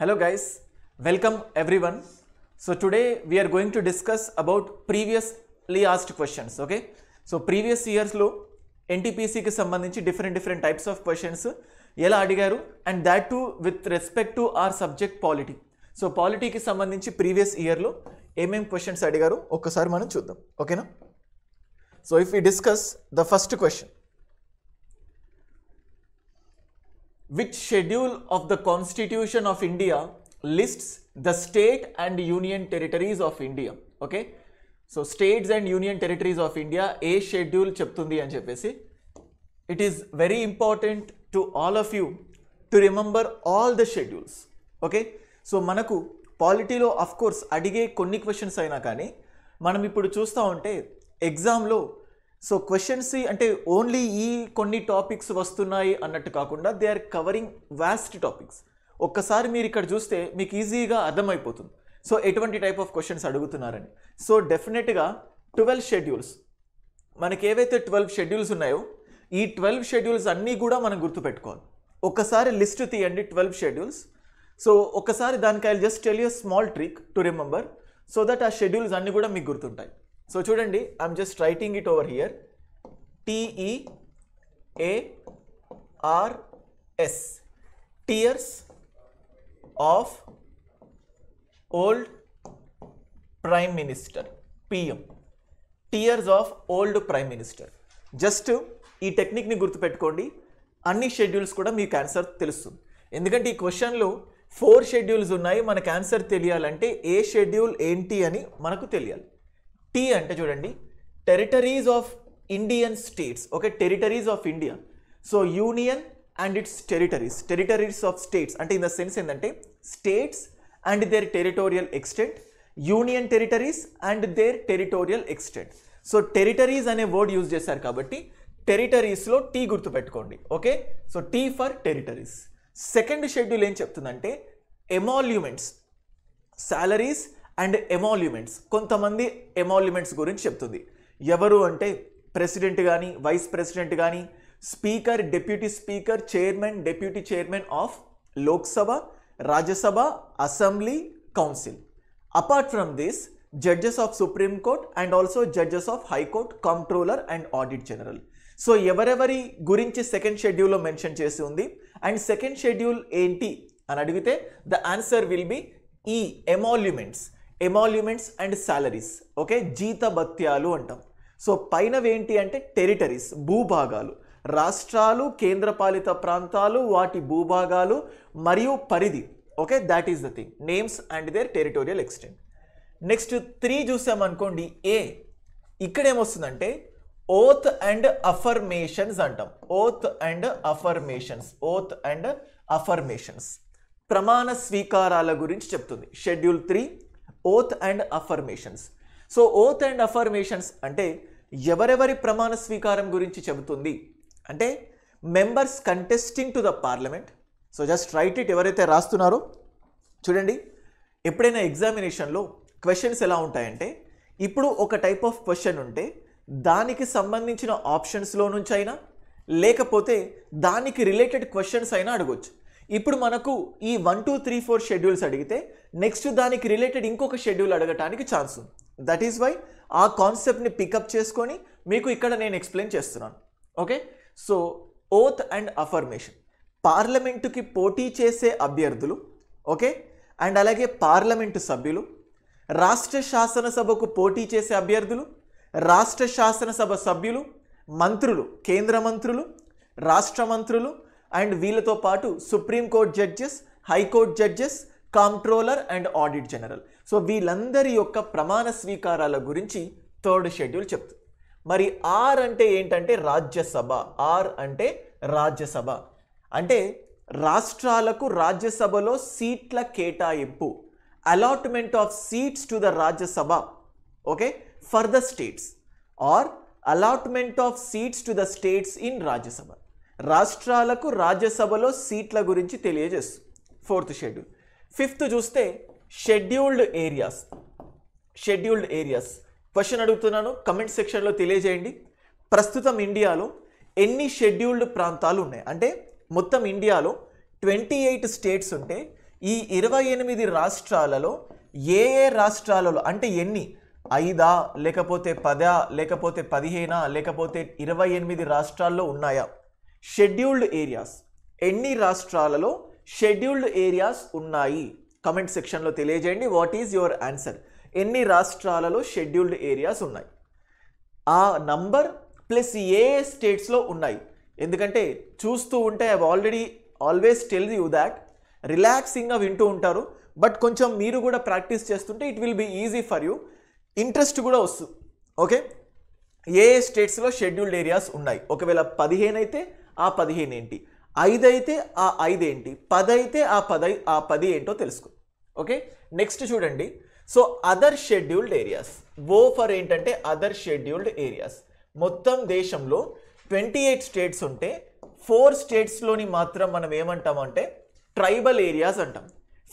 Hello guys welcome everyone. So today we are going to discuss about previously asked questions okay so previous ఇయర్స్లో ఎన్టీపీసీకి సంబంధించి different different types of questions ఎలా అడిగారు and that too with respect to our subject polity so పాలిటీకి సంబంధించి previous ఇయర్లో ఏమేం questions అడిగారు ఒక్కసారి మనం చూద్దాం ఓకేనా so if you discuss the first question which schedule of the constitution of India lists the state and union territories of India okay so states and union territories of India ఏ schedule చెప్తుంది అని చెప్పేసి it is very important to all of you to remember all the schedules okay so మనకు పాలిటీలో of course అడిగే కొన్ని questions అయినా కానీ మనం ఇప్పుడు చూస్తూ ఉంటే ఎగ్జామ్లో సో క్వశ్చన్స్ అంటే ఓన్లీ ఈ కొన్ని టాపిక్స్ వస్తున్నాయి అన్నట్టు కాకుండా they are covering vast topics ఒక్కసారి మీరు ఇక్కడ చూస్తే మీకు ఈజీగా అర్థమైపోతుంది సో ఎటువంటి టైప్ ఆఫ్ క్వశ్చన్స్ అడుగుతున్నారని సో డెఫినెట్గా ట్వెల్వ్ షెడ్యూల్స్ మనకి ఏవైతే ట్వెల్వ్ షెడ్యూల్స్ ఉన్నాయో ఈ ట్వెల్వ్ షెడ్యూల్స్ అన్నీ కూడా మనం గుర్తుపెట్టుకోవాలి ఒకసారి లిస్ట్ తీయండి ట్వెల్వ్ షెడ్యూల్స్ సో ఒకసారి దానికి I just tell you small trick to remember so that ఆ షెడ్యూల్స్ అన్నీ కూడా మీకు గుర్తుంటాయి సో చూడండి I'm just writing it over here T E A R S tears of old prime minister PM tears of old prime minister just ఈ టెక్నిక్ని గుర్తుపెట్టుకోండి అన్ని షెడ్యూల్స్ కూడా మీకు ఆన్సర్ తెలుస్తుంది ఎందుకంటే ఈ క్వశ్చన్లో ఫోర్ షెడ్యూల్స్ ఉన్నాయి మనకు ఆన్సర్ తెలియాలంటే ఏ షెడ్యూల్ ఏంటి అని మనకు తెలియాలి టీ అంటే చూడండి territories of Indian states okay territories of India so union and its territories territories of states అంటే ఇన్ ద సెన్స్ ఏంటంటే states and their territorial extent union territories and their territorial extent so territories అనే word use చేశారు కాబట్టి టెరిటరీస్లో T గుర్తుపెట్టుకోండి okay so T for territories second schedule ఏం చెప్తుందంటే emoluments salaries and emoluments కొంతమంది ఎమాల్యుమెంట్స్ గురించి చెప్తుంది ఎవరు అంటే ప్రెసిడెంట్ కానీ వైస్ ప్రెసిడెంట్ కానీ speaker deputy speaker chairman deputy chairman of Lok Sabha Rajya Sabha assembly council apart from this judges of supreme court and also judges of high court controller and audit general so ఎవరెవరి గురించి second షెడ్యూల్లో mention చేసి ఉంది and second schedule ఏంటి అని అడిగితే the answer will be ఈ emoluments emoluments and salaries okay జీతభత్యాలు అంటాం సో పైనవేంటి అంటే టెరిటరీస్ భూభాగాలు రాష్ట్రాలు కేంద్రపాలిత ప్రాంతాలు వాటి భూభాగాలు మరియు పరిధి okay that is the thing names and their territorial extent next three చూసామనుకోండి ఏ ఇక్కడ ఏమొస్తుందంటే ఓత్ అండ్ అఫర్మేషన్స్ అంటాం oath and affirmations oath and affirmations ప్రమాణ స్వీకారాల గురించి చెప్తుంది schedule three oath and affirmations so oath and affirmations అంటే ఎవరెవరి ప్రమాణ స్వీకారం గురించి చెబుతుంది అంటే members contesting to the parliament so just write it ఎవరైతే రాస్తున్నారో చూడండి ఎప్పుడైనా ఎగ్జామినేషన్లో క్వశ్చన్స్ ఎలా ఉంటాయంటే ఇప్పుడు ఒక టైప్ ఆఫ్ క్వశ్చన్ ఉంటే దానికి సంబంధించిన ఆప్షన్స్లో నుంచి అయినా లేకపోతే దానికి రిలేటెడ్ క్వశ్చన్స్ అయినా అడగొచ్చు ఇప్పుడు మనకు ఈ one two three four schedules అడిగితే నెక్స్ట్ దానికి రిలేటెడ్ ఇంకొక షెడ్యూల్ అడగటానికి ఛాన్స్ ఉంది దట్ ఈస్ వై ఆ కాన్సెప్ట్ని పికప్ చేసుకొని మీకు ఇక్కడ నేను ఎక్స్ప్లెయిన్ చేస్తున్నాను okay so oath and affirmation పార్లమెంటుకి పోటీ చేసే అభ్యర్థులు ఓకే అండ్ అలాగే పార్లమెంటు సభ్యులు రాష్ట్ర శాసనసభకు పోటీ చేసే అభ్యర్థులు రాష్ట్ర శాసనసభ సభ్యులు మంత్రులు కేంద్ర మంత్రులు రాష్ట్ర మంత్రులు అండ్ వీళ్ళతో పాటు supreme court judges high court judges controller and audit general so వీళ్ళందరి యొక్క ప్రమాణ స్వీకారాల గురించి థర్డ్ షెడ్యూల్ చెప్తుంది మరి ఆర్ అంటే ఏంటంటే రాజ్యసభ ఆర్ అంటే రాజ్యసభ అంటే రాష్ట్రాలకు రాజ్యసభలో సీట్ల కేటాయింపు allotment of seats to the Rajya Sabha okay for the states or allotment of seats to the states in Rajya Sabha రాష్ట్రాలకు రాజ్యసభలో సీట్ల గురించి తెలియజేస్తుంది ఫోర్త్ షెడ్యూల్ ఫిఫ్త్ చూస్తే scheduled areas scheduled areas question అడుగుతున్నాను కమెంట్ సెక్షన్లో తెలియజేయండి ప్రస్తుతం ఇండియాలో ఎన్ని షెడ్యూల్డ్ ప్రాంతాలు ఉన్నాయి అంటే మొత్తం ఇండియాలో ట్వంటీ ఎయిట్ స్టేట్స్ ఉంటే ఈ ఇరవై ఎనిమిది రాష్ట్రాలలో ఏ ఏ రాష్ట్రాలలో అంటే ఎన్ని ఐదా లేకపోతే పదా లేకపోతే పదిహేనా లేకపోతే ఇరవై ఎనిమిది రాష్ట్రాల్లో ఉన్నాయా షెడ్యూల్డ్ ఏరియాస్ ఎన్ని రాష్ట్రాలలో షెడ్యూల్డ్ ఏరియాస్ ఉన్నాయి కమెంట్ సెక్షన్లో తెలియజేయండి వాట్ ఈజ్ యువర్ ఆన్సర్ ఎన్ని రాష్ట్రాలలో షెడ్యూల్డ్ ఏరియాస్ ఉన్నాయి ఆ నంబర్ ప్లస్ ఏ స్టేట్స్లో ఉన్నాయి ఎందుకంటే చూస్తూ ఉంటే I already always tell you that రిలాక్సింగ్గా వింటూ ఉంటారు బట్ కొంచెం మీరు కూడా ప్రాక్టీస్ చేస్తుంటే it will be easy for you interest కూడా వస్తుంది ఓకే ఏ స్టేట్స్లో షెడ్యూల్డ్ ఏరియాస్ ఉన్నాయి ఒకవేళ పదిహేను అయితే ఆ పదిహేను ఏంటి ఐదు అయితే ఆ ఐదు ఏంటి పది అయితే ఆ పదై ఆ పది ఏంటో తెలుసుకో ఓకే నెక్స్ట్ చూడండి సో అదర్ షెడ్యూల్డ్ ఏరియాస్ ఓ ఫర్ ఏంటంటే అదర్ షెడ్యూల్డ్ ఏరియాస్ మొత్తం దేశంలో ట్వంటీ ఎయిట్ స్టేట్స్ ఉంటే ఫోర్ స్టేట్స్లోని మాత్రం మనం ఏమంటామంటే ట్రైబల్ ఏరియాస్ అంటాం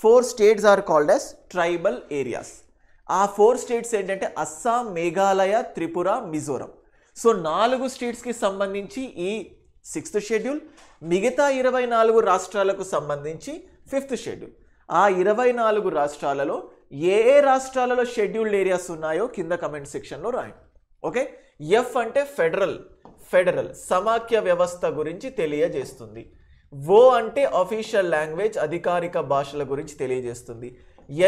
four states are called as tribal areas ఆ ఫోర్ స్టేట్స్ ఏంటంటే అస్సాం మేఘాలయ త్రిపుర మిజోరం సో నాలుగు స్టేట్స్కి సంబంధించి ఈ సిక్స్త్ షెడ్యూల్ మిగతా ఇరవై నాలుగు రాష్ట్రాలకు సంబంధించి ఫిఫ్త్ షెడ్యూల్ ఆ ఇరవై నాలుగు రాష్ట్రాలలో ఏ ఏ రాష్ట్రాలలో షెడ్యూల్డ్ ఏరియాస్ ఉన్నాయో కింద కమెంట్ సెక్షన్లో రాయండి ఓకే ఎఫ్ అంటే ఫెడరల్ ఫెడరల్ సమాఖ్య వ్యవస్థ గురించి తెలియజేస్తుంది ఓ అంటే అఫీషియల్ లాంగ్వేజ్ అధికారిక భాషల గురించి తెలియజేస్తుంది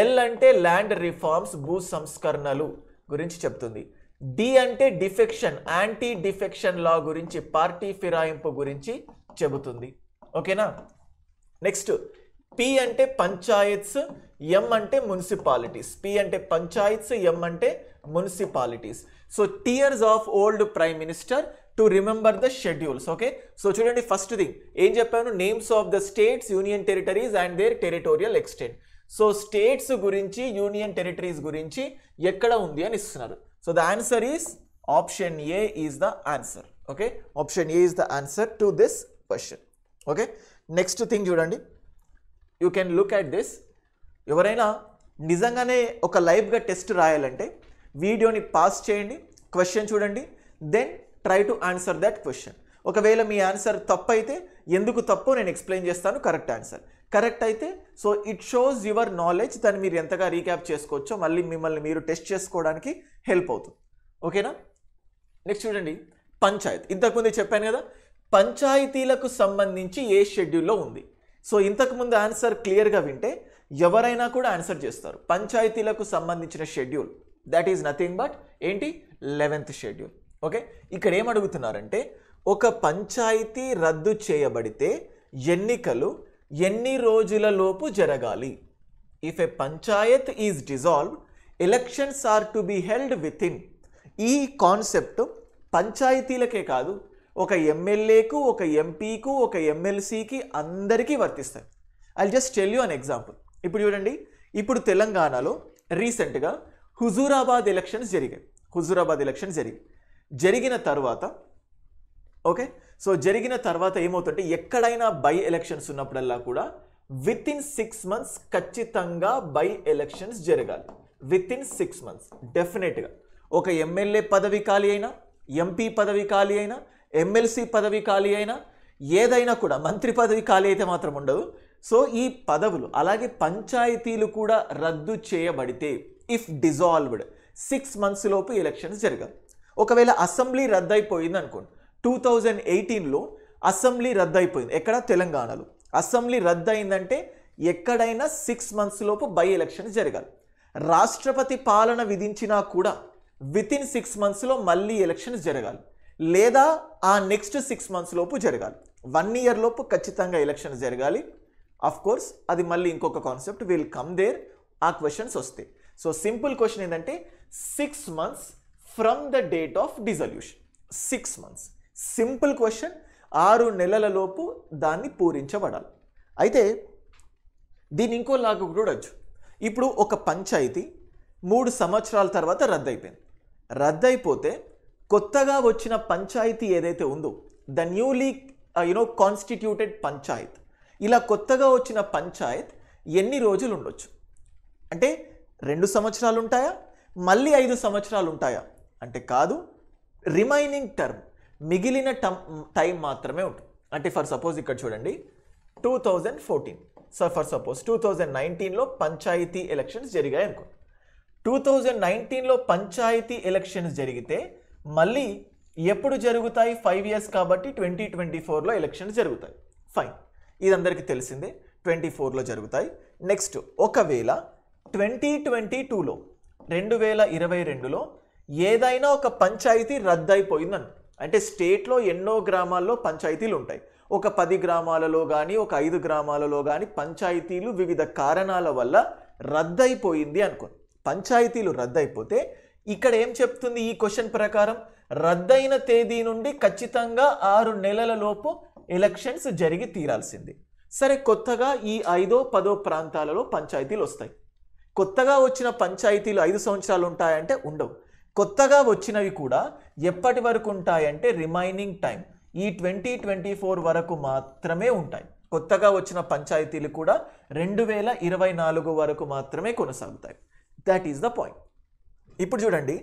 ఎల్ అంటే ల్యాండ్ రిఫార్మ్స్ భూ సంస్కరణలు గురించి చెప్తుంది డి అంటే డిఫెక్షన్ యాంటీ డిఫెక్షన్ లా గురించి పార్టీ ఫిరాయింపు గురించి చెబుతుంది ఓకేనా నెక్స్ట్ పి అంటే పంచాయత్స్ ఎం అంటే మున్సిపాలిటీస్ పి అంటే పంచాయత్స్ ఎం అంటే municipalities so tiers of old prime minister to remember the schedules okay so చూడండి ఫస్ట్ థింగ్ ఏం చెప్పాను names of the states union territories and their territorial extent so states గురించి union territories గురించి ఎక్కడ ఉంది అని ఇస్తున్నారు so the answer is option A is the answer okay option A is the answer to this question okay next thing చూడండి you can look at this ఎవరైనా నిజంగానే ఒక లైవ్గా టెస్ట్ రాయాలంటే వీడియోని పాస్ చేయండి క్వశ్చన్ చూడండి then try to answer that question ఒకవేళ మీ ఆన్సర్ తప్పు అయితే ఎందుకు తప్పు నేను ఎక్స్ప్లెయిన్ చేస్తాను కరెక్ట్ ఆన్సర్ కరెక్ట్ అయితే so it shows your knowledge దాన్ని మీరు ఎంతగా రీక్యాప్ చేసుకోవచ్చో మళ్ళీ మిమ్మల్ని మీరు టెస్ట్ చేసుకోవడానికి హెల్ప్ అవుతుంది ఓకేనా నెక్స్ట్ చూడండి పంచాయత్ ఇంతకుముందు చెప్పాను కదా పంచాయతీలకు సంబంధించి ఏ షెడ్యూల్లో ఉంది సో ఇంతకుముందు ఆన్సర్ క్లియర్గా వింటే ఎవరైనా కూడా ఆన్సర్ చేస్తారు పంచాయతీలకు సంబంధించిన schedule that is nothing but ఏంటి లెవెన్త్ షెడ్యూల్ ఓకే ఇక్కడ ఏమడుగుతున్నారంటే ఒక పంచాయతీ రద్దు చేయబడితే ఎన్నికలు ఎన్ని రోజులలోపు జరగాలి if a panchayat is dissolve elections are to be held within ఈ కాన్సెప్ట్ పంచాయతీలకే కాదు ఒక ఎమ్మెల్యేకు ఒక ఎంపీకు ఒక ఎమ్మెల్సీకి అందరికీ వర్తిస్తాయి I just tell you an example ఇప్పుడు చూడండి ఇప్పుడు తెలంగాణలో రీసెంట్గా హుజూరాబాద్ ఎలక్షన్స్ జరిగాయి హుజూరాబాద్ ఎలక్షన్స్ జరిగాయి జరిగిన తర్వాత ఓకే సో జరిగిన తర్వాత ఏమవుతుంటే ఎక్కడైనా బై ఎలక్షన్స్ ఉన్నప్పుడల్లా కూడా విత్ ఇన్ సిక్స్ మంత్స్ ఖచ్చితంగా బై ఎలక్షన్స్ జరగాలి విత్ ఇన్ సిక్స్ మంత్స్ డెఫినెట్గా ఒక ఎమ్మెల్యే పదవి ఖాళీ అయినా ఎంపీ పదవి ఖాళీ అయినా ఎమ్మెల్సీ పదవి ఖాళీ అయినా ఏదైనా కూడా మంత్రి పదవి ఖాళీ అయితే మాత్రం ఉండదు సో ఈ పదవులు అలాగే పంచాయతీలు కూడా రద్దు చేయబడితే ఇఫ్ డిజాల్వ్డ్ సిక్స్ మంత్స్ లోపు ఎలక్షన్స్ జరగాలి ఒకవేళ అసెంబ్లీ అయిపోయింది అనుకోండి టూ థౌజండ్ ఎయిటీన్లో అసెంబ్లీ రద్దయిపోయింది ఎక్కడ తెలంగాణలో అసెంబ్లీ రద్దయిందంటే ఎక్కడైనా సిక్స్ మంత్స్ లోపు బై ఎలక్షన్ జరగాలి రాష్ట్రపతి పాలన విధించినా కూడా విత్ ఇన్ సిక్స్ మంత్స్లో మళ్ళీ ఎలక్షన్ జరగాలి లేదా ఆ నెక్స్ట్ సిక్స్ మంత్స్ లోపు జరగాలి వన్ ఇయర్ లోపు ఖచ్చితంగా ఎలక్షన్ జరగాలి ఆఫ్ కోర్స్ అది మళ్ళీ ఇంకొక కాన్సెప్ట్ విల్ కమ్ దేర్ ఆ క్వశ్చన్స్ వస్తాయి సో సింపుల్ క్వశ్చన్ ఏంటంటే six months from the date of dissolution six months simple question ఆరు నెలలలోపు దాన్ని పూరించబడాలి అయితే దీని ఇంకోలాగా చూడొచ్చు ఇప్పుడు ఒక పంచాయతీ మూడు సంవత్సరాల తర్వాత రద్దయిపోయింది రద్దయిపోతే కొత్తగా వచ్చిన పంచాయతీ ఏదైతే ఉందో the newly you know constituted panchayat ఇలా కొత్తగా వచ్చిన పంచాయత్ ఎన్ని రోజులు ఉండొచ్చు అంటే రెండు సంవత్సరాలు ఉంటాయా మళ్ళీ ఐదు సంవత్సరాలు ఉంటాయా అంటే కాదు రిమైనింగ్ టర్మ్ మిగిలిన టైం మాత్రమే ఉంటుంది అంటే ఫర్ సపోజ్ ఇక్కడ చూడండి two thousand fourteen so for suppose two thousand నైన్టీన్లో పంచాయతీ ఎలక్షన్స్ జరిగాయి అనుకో టూ థౌజండ్ నైన్టీన్లో పంచాయతీ ఎలక్షన్స్ జరిగితే మళ్ళీ ఎప్పుడు జరుగుతాయి ఫైవ్ ఇయర్స్ కాబట్టి ట్వంటీ ట్వంటీ ఫోర్లో ఎలక్షన్స్ జరుగుతాయి ఫైన్ ఇది అందరికీ తెలిసిందే ట్వంటీ ఫోర్లో జరుగుతాయి నెక్స్ట్ ఒకవేళ ట్వంటీ ట్వంటీ టూలో రెండు వేల ఇరవై రెండులో ఏదైనా ఒక పంచాయతీ రద్దయిపోయిందను అంటే స్టేట్లో ఎన్నో గ్రామాల్లో పంచాయతీలు ఉంటాయి ఒక పది గ్రామాలలో కానీ ఒక ఐదు గ్రామాలలో కానీ పంచాయతీలు వివిధ కారణాల వల్ల రద్దయిపోయింది అనుకోండి పంచాయతీలు రద్దయిపోతే ఇక్కడ ఏం చెప్తుంది ఈ క్వశ్చన్ ప్రకారం రద్దయిన తేదీ నుండి ఖచ్చితంగా ఆరు నెలల లోపు ఎలక్షన్స్ జరిగి తీరాల్సింది సరే కొత్తగా ఈ ఐదో పదో ప్రాంతాలలో పంచాయతీలు వస్తాయి కొత్తగా వచ్చిన పంచాయతీలు ఐదు సంవత్సరాలు ఉంటాయంటే ఉండవు కొత్తగా వచ్చినవి కూడా ఎప్పటి వరకు ఉంటాయంటే రిమైనింగ్ టైం ఈ ట్వంటీ ట్వంటీ ఫోర్ వరకు మాత్రమే ఉంటాయి కొత్తగా వచ్చిన పంచాయతీలు కూడా రెండు వేల ఇరవై నాలుగు వరకు మాత్రమే కొనసాగుతాయి దాట్ ఈస్ ద పాయింట్ ఇప్పుడు చూడండి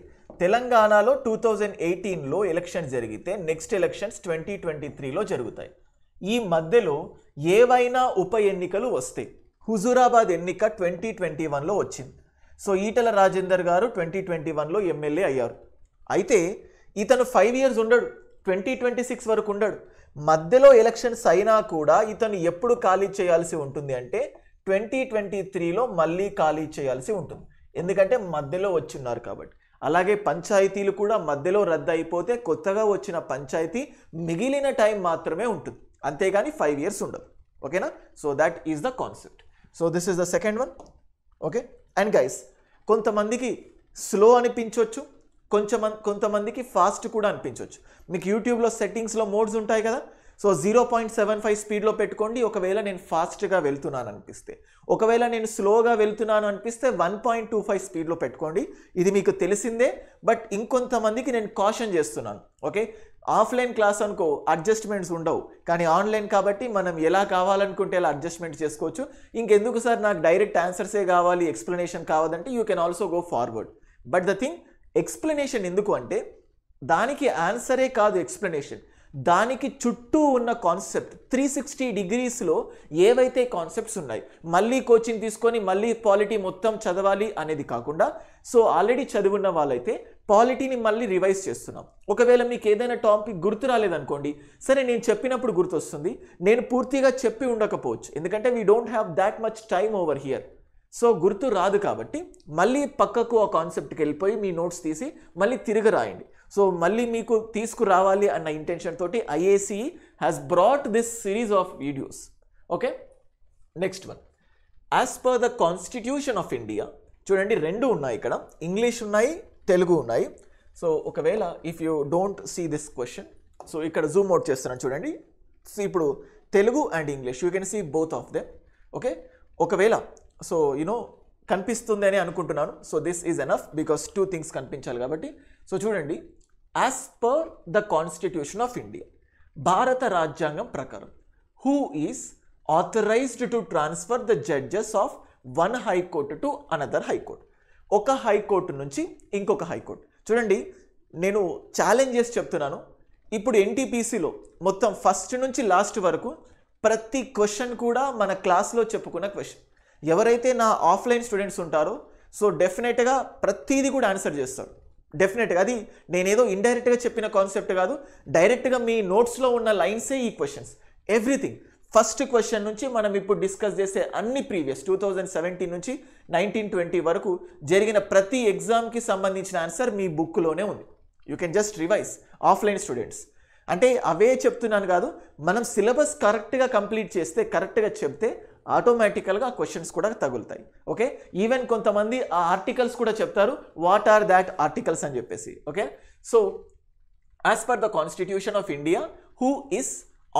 తెలంగాణలో టూ థౌజండ్ ఎయిటీన్లో ఎలక్షన్ జరిగితే నెక్స్ట్ ఎలక్షన్స్ ట్వంటీ ట్వంటీ త్రీలో జరుగుతాయి ఈ మధ్యలో ఏవైనా ఉప ఎన్నికలు వస్తాయి హుజూరాబాద్ ఎన్నిక ట్వంటీ ట్వంటీ వన్లో వచ్చింది సో ఈటల రాజేందర్ గారు ట్వంటీ ట్వంటీ వన్లో ఎమ్మెల్యే అయ్యారు అయితే ఇతను ఫైవ్ ఇయర్స్ ఉండడు ట్వంటీ ట్వంటీ సిక్స్ వరకు ఉండడు మధ్యలో ఎలక్షన్స్ అయినా కూడా ఇతను ఎప్పుడు ఖాళీ చేయాల్సి ఉంటుంది అంటే ట్వంటీ ట్వంటీ త్రీలో మళ్ళీ ఖాళీ చేయాల్సి ఉంటుంది ఎందుకంటే మధ్యలో వచ్చిన్నారు కాబట్టి అలాగే పంచాయతీలు కూడా మధ్యలో రద్దు అయిపోతే కొత్తగా వచ్చిన పంచాయతీ మిగిలిన టైం మాత్రమే ఉంటుంది అంతేగాని ఫైవ్ ఇయర్స్ ఉండదు ఓకేనా so that is the concept so this is the second one okay and guys కొంతమందికి స్లో అనిపించవచ్చు కొంచెం కొంతమందికి ఫాస్ట్ కూడా అనిపించవచ్చు మీకు యూట్యూబ్లో సెట్టింగ్స్లో మోడ్స్ ఉంటాయి కదా so zero point seven five స్పీడ్లో పెట్టుకోండి ఒకవేళ నేను ఫాస్ట్గా వెళ్తున్నాను అనిపిస్తే ఒకవేళ నేను స్లోగా వెళ్తున్నాను అనిపిస్తే వన్ పాయింట్ టూ ఫైవ్ స్పీడ్లో పెట్టుకోండి ఇది మీకు తెలిసిందే బట్ ఇంకొంతమందికి నేను కాషన్ చేస్తున్నాను ఓకే ఆఫ్లైన్ క్లాస్ అనుకో అడ్జస్ట్మెంట్స్ ఉండవు కానీ ఆన్లైన్ కాబట్టి మనం ఎలా కావాలనుకుంటే ఎలా అడ్జస్ట్మెంట్ చేసుకోవచ్చు ఇంకెందుకు సార్ నాకు డైరెక్ట్ ఆన్సర్సే కావాలి ఎక్స్ప్లెనేషన్ కావాలంటే you can also go forward but the thing explanation ఎందుకు అంటే దానికి ఆన్సరే కాదు ఎక్స్ప్లెనేషన్ దానికి చుట్టూ ఉన్న కాన్సెప్ట్ త్రీ సిక్స్టీ డిగ్రీస్లో ఏవైతే కాన్సెప్ట్స్ ఉన్నాయి మళ్ళీ కోచింగ్ తీసుకొని మళ్ళీ పాలిటీ మొత్తం చదవాలి అనేది కాకుండా సో ఆల్రెడీ చదివిన వాళ్ళైతే పాలిటీని మళ్ళీ రివైజ్ చేస్తున్నాం ఒకవేళ మీకు ఏదైనా టాపిక్ గుర్తు రాలేదనుకోండి సరే నేను చెప్పినప్పుడు గుర్తొస్తుంది నేను పూర్తిగా చెప్పి ఉండకపోవచ్చు ఎందుకంటే we don't have that much time over here so గుర్తు రాదు కాబట్టి మళ్ళీ పక్కకు ఆ కాన్సెప్ట్కి వెళ్ళిపోయి మీ నోట్స్ తీసి మళ్ళీ తిరిగి రాయండి సో మళ్ళీ మీకు తీసుకురావాలి అన్న ఇంటెన్షన్ తోటి IAC has brought this series of videos okay next one as per the constitution of India చూడండి రెండు ఉన్నాయి ఇక్కడ ఇంగ్లీష్ ఉన్నాయి తెలుగు ఉన్నాయి సో ఒకవేళ if you don't see this question so ఇక్కడ జూమ్ అవుట్ చేస్తున్నాను చూడండి సో ఇప్పుడు Telugu and English you can see both of them okay ఒకవేళ సో యునో కనిపిస్తుంది అని అనుకుంటున్నాను so this is enough because two things కనిపించాలి కాబట్టి సో చూడండి as per the constitution of India భారత రాజ్యాంగం ప్రకారం who is authorised to transfer the judges of one high court to another high court ఒక హైకోర్టు నుంచి ఇంకొక హైకోర్టు చూడండి నేను ఛాలెంజ్ చేసి చెప్తున్నాను ఇప్పుడు ఎన్టీపీసీలో మొత్తం ఫస్ట్ నుంచి లాస్ట్ వరకు ప్రతి క్వశ్చన్ కూడా మన క్లాస్లో చెప్పుకున్న క్వశ్చన్ ఎవరైతే నా ఆఫ్లైన్ స్టూడెంట్స్ ఉంటారో సో డెఫినెట్గా ప్రతిదీ కూడా ఆన్సర్ చేస్తారు డెఫినెట్గా అది నేనేదో ఇండైరెక్ట్గా చెప్పిన కాన్సెప్ట్ కాదు డైరెక్ట్గా మీ నోట్స్లో ఉన్న లైన్సే ఈ క్వశ్చన్స్ ఎవ్రీథింగ్ ఫస్ట్ క్వశ్చన్ నుంచి మనం ఇప్పుడు డిస్కస్ చేసే అన్ని ప్రీవియస్ టూ థౌజండ్ సెవెంటీన్ నుంచి నైన్టీన్ ట్వంటీ వరకు జరిగిన ప్రతి ఎగ్జామ్కి సంబంధించిన ఆన్సర్ మీ బుక్లోనే ఉంది you can just revise offline students అంటే అవే చెప్తున్నాను కాదు మనం సిలబస్ కరెక్ట్గా కంప్లీట్ చేస్తే కరెక్ట్గా చెప్తే ఆటోమేటికల్గా క్వశ్చన్స్ కూడా తగులుతాయి ఓకే ఈవెన్ కొంతమంది ఆ ఆర్టికల్స్ కూడా చెప్తారు వాట్ ఆర్ దాట్ ఆర్టికల్స్ అని చెప్పేసి okay so as per the constitution of India who is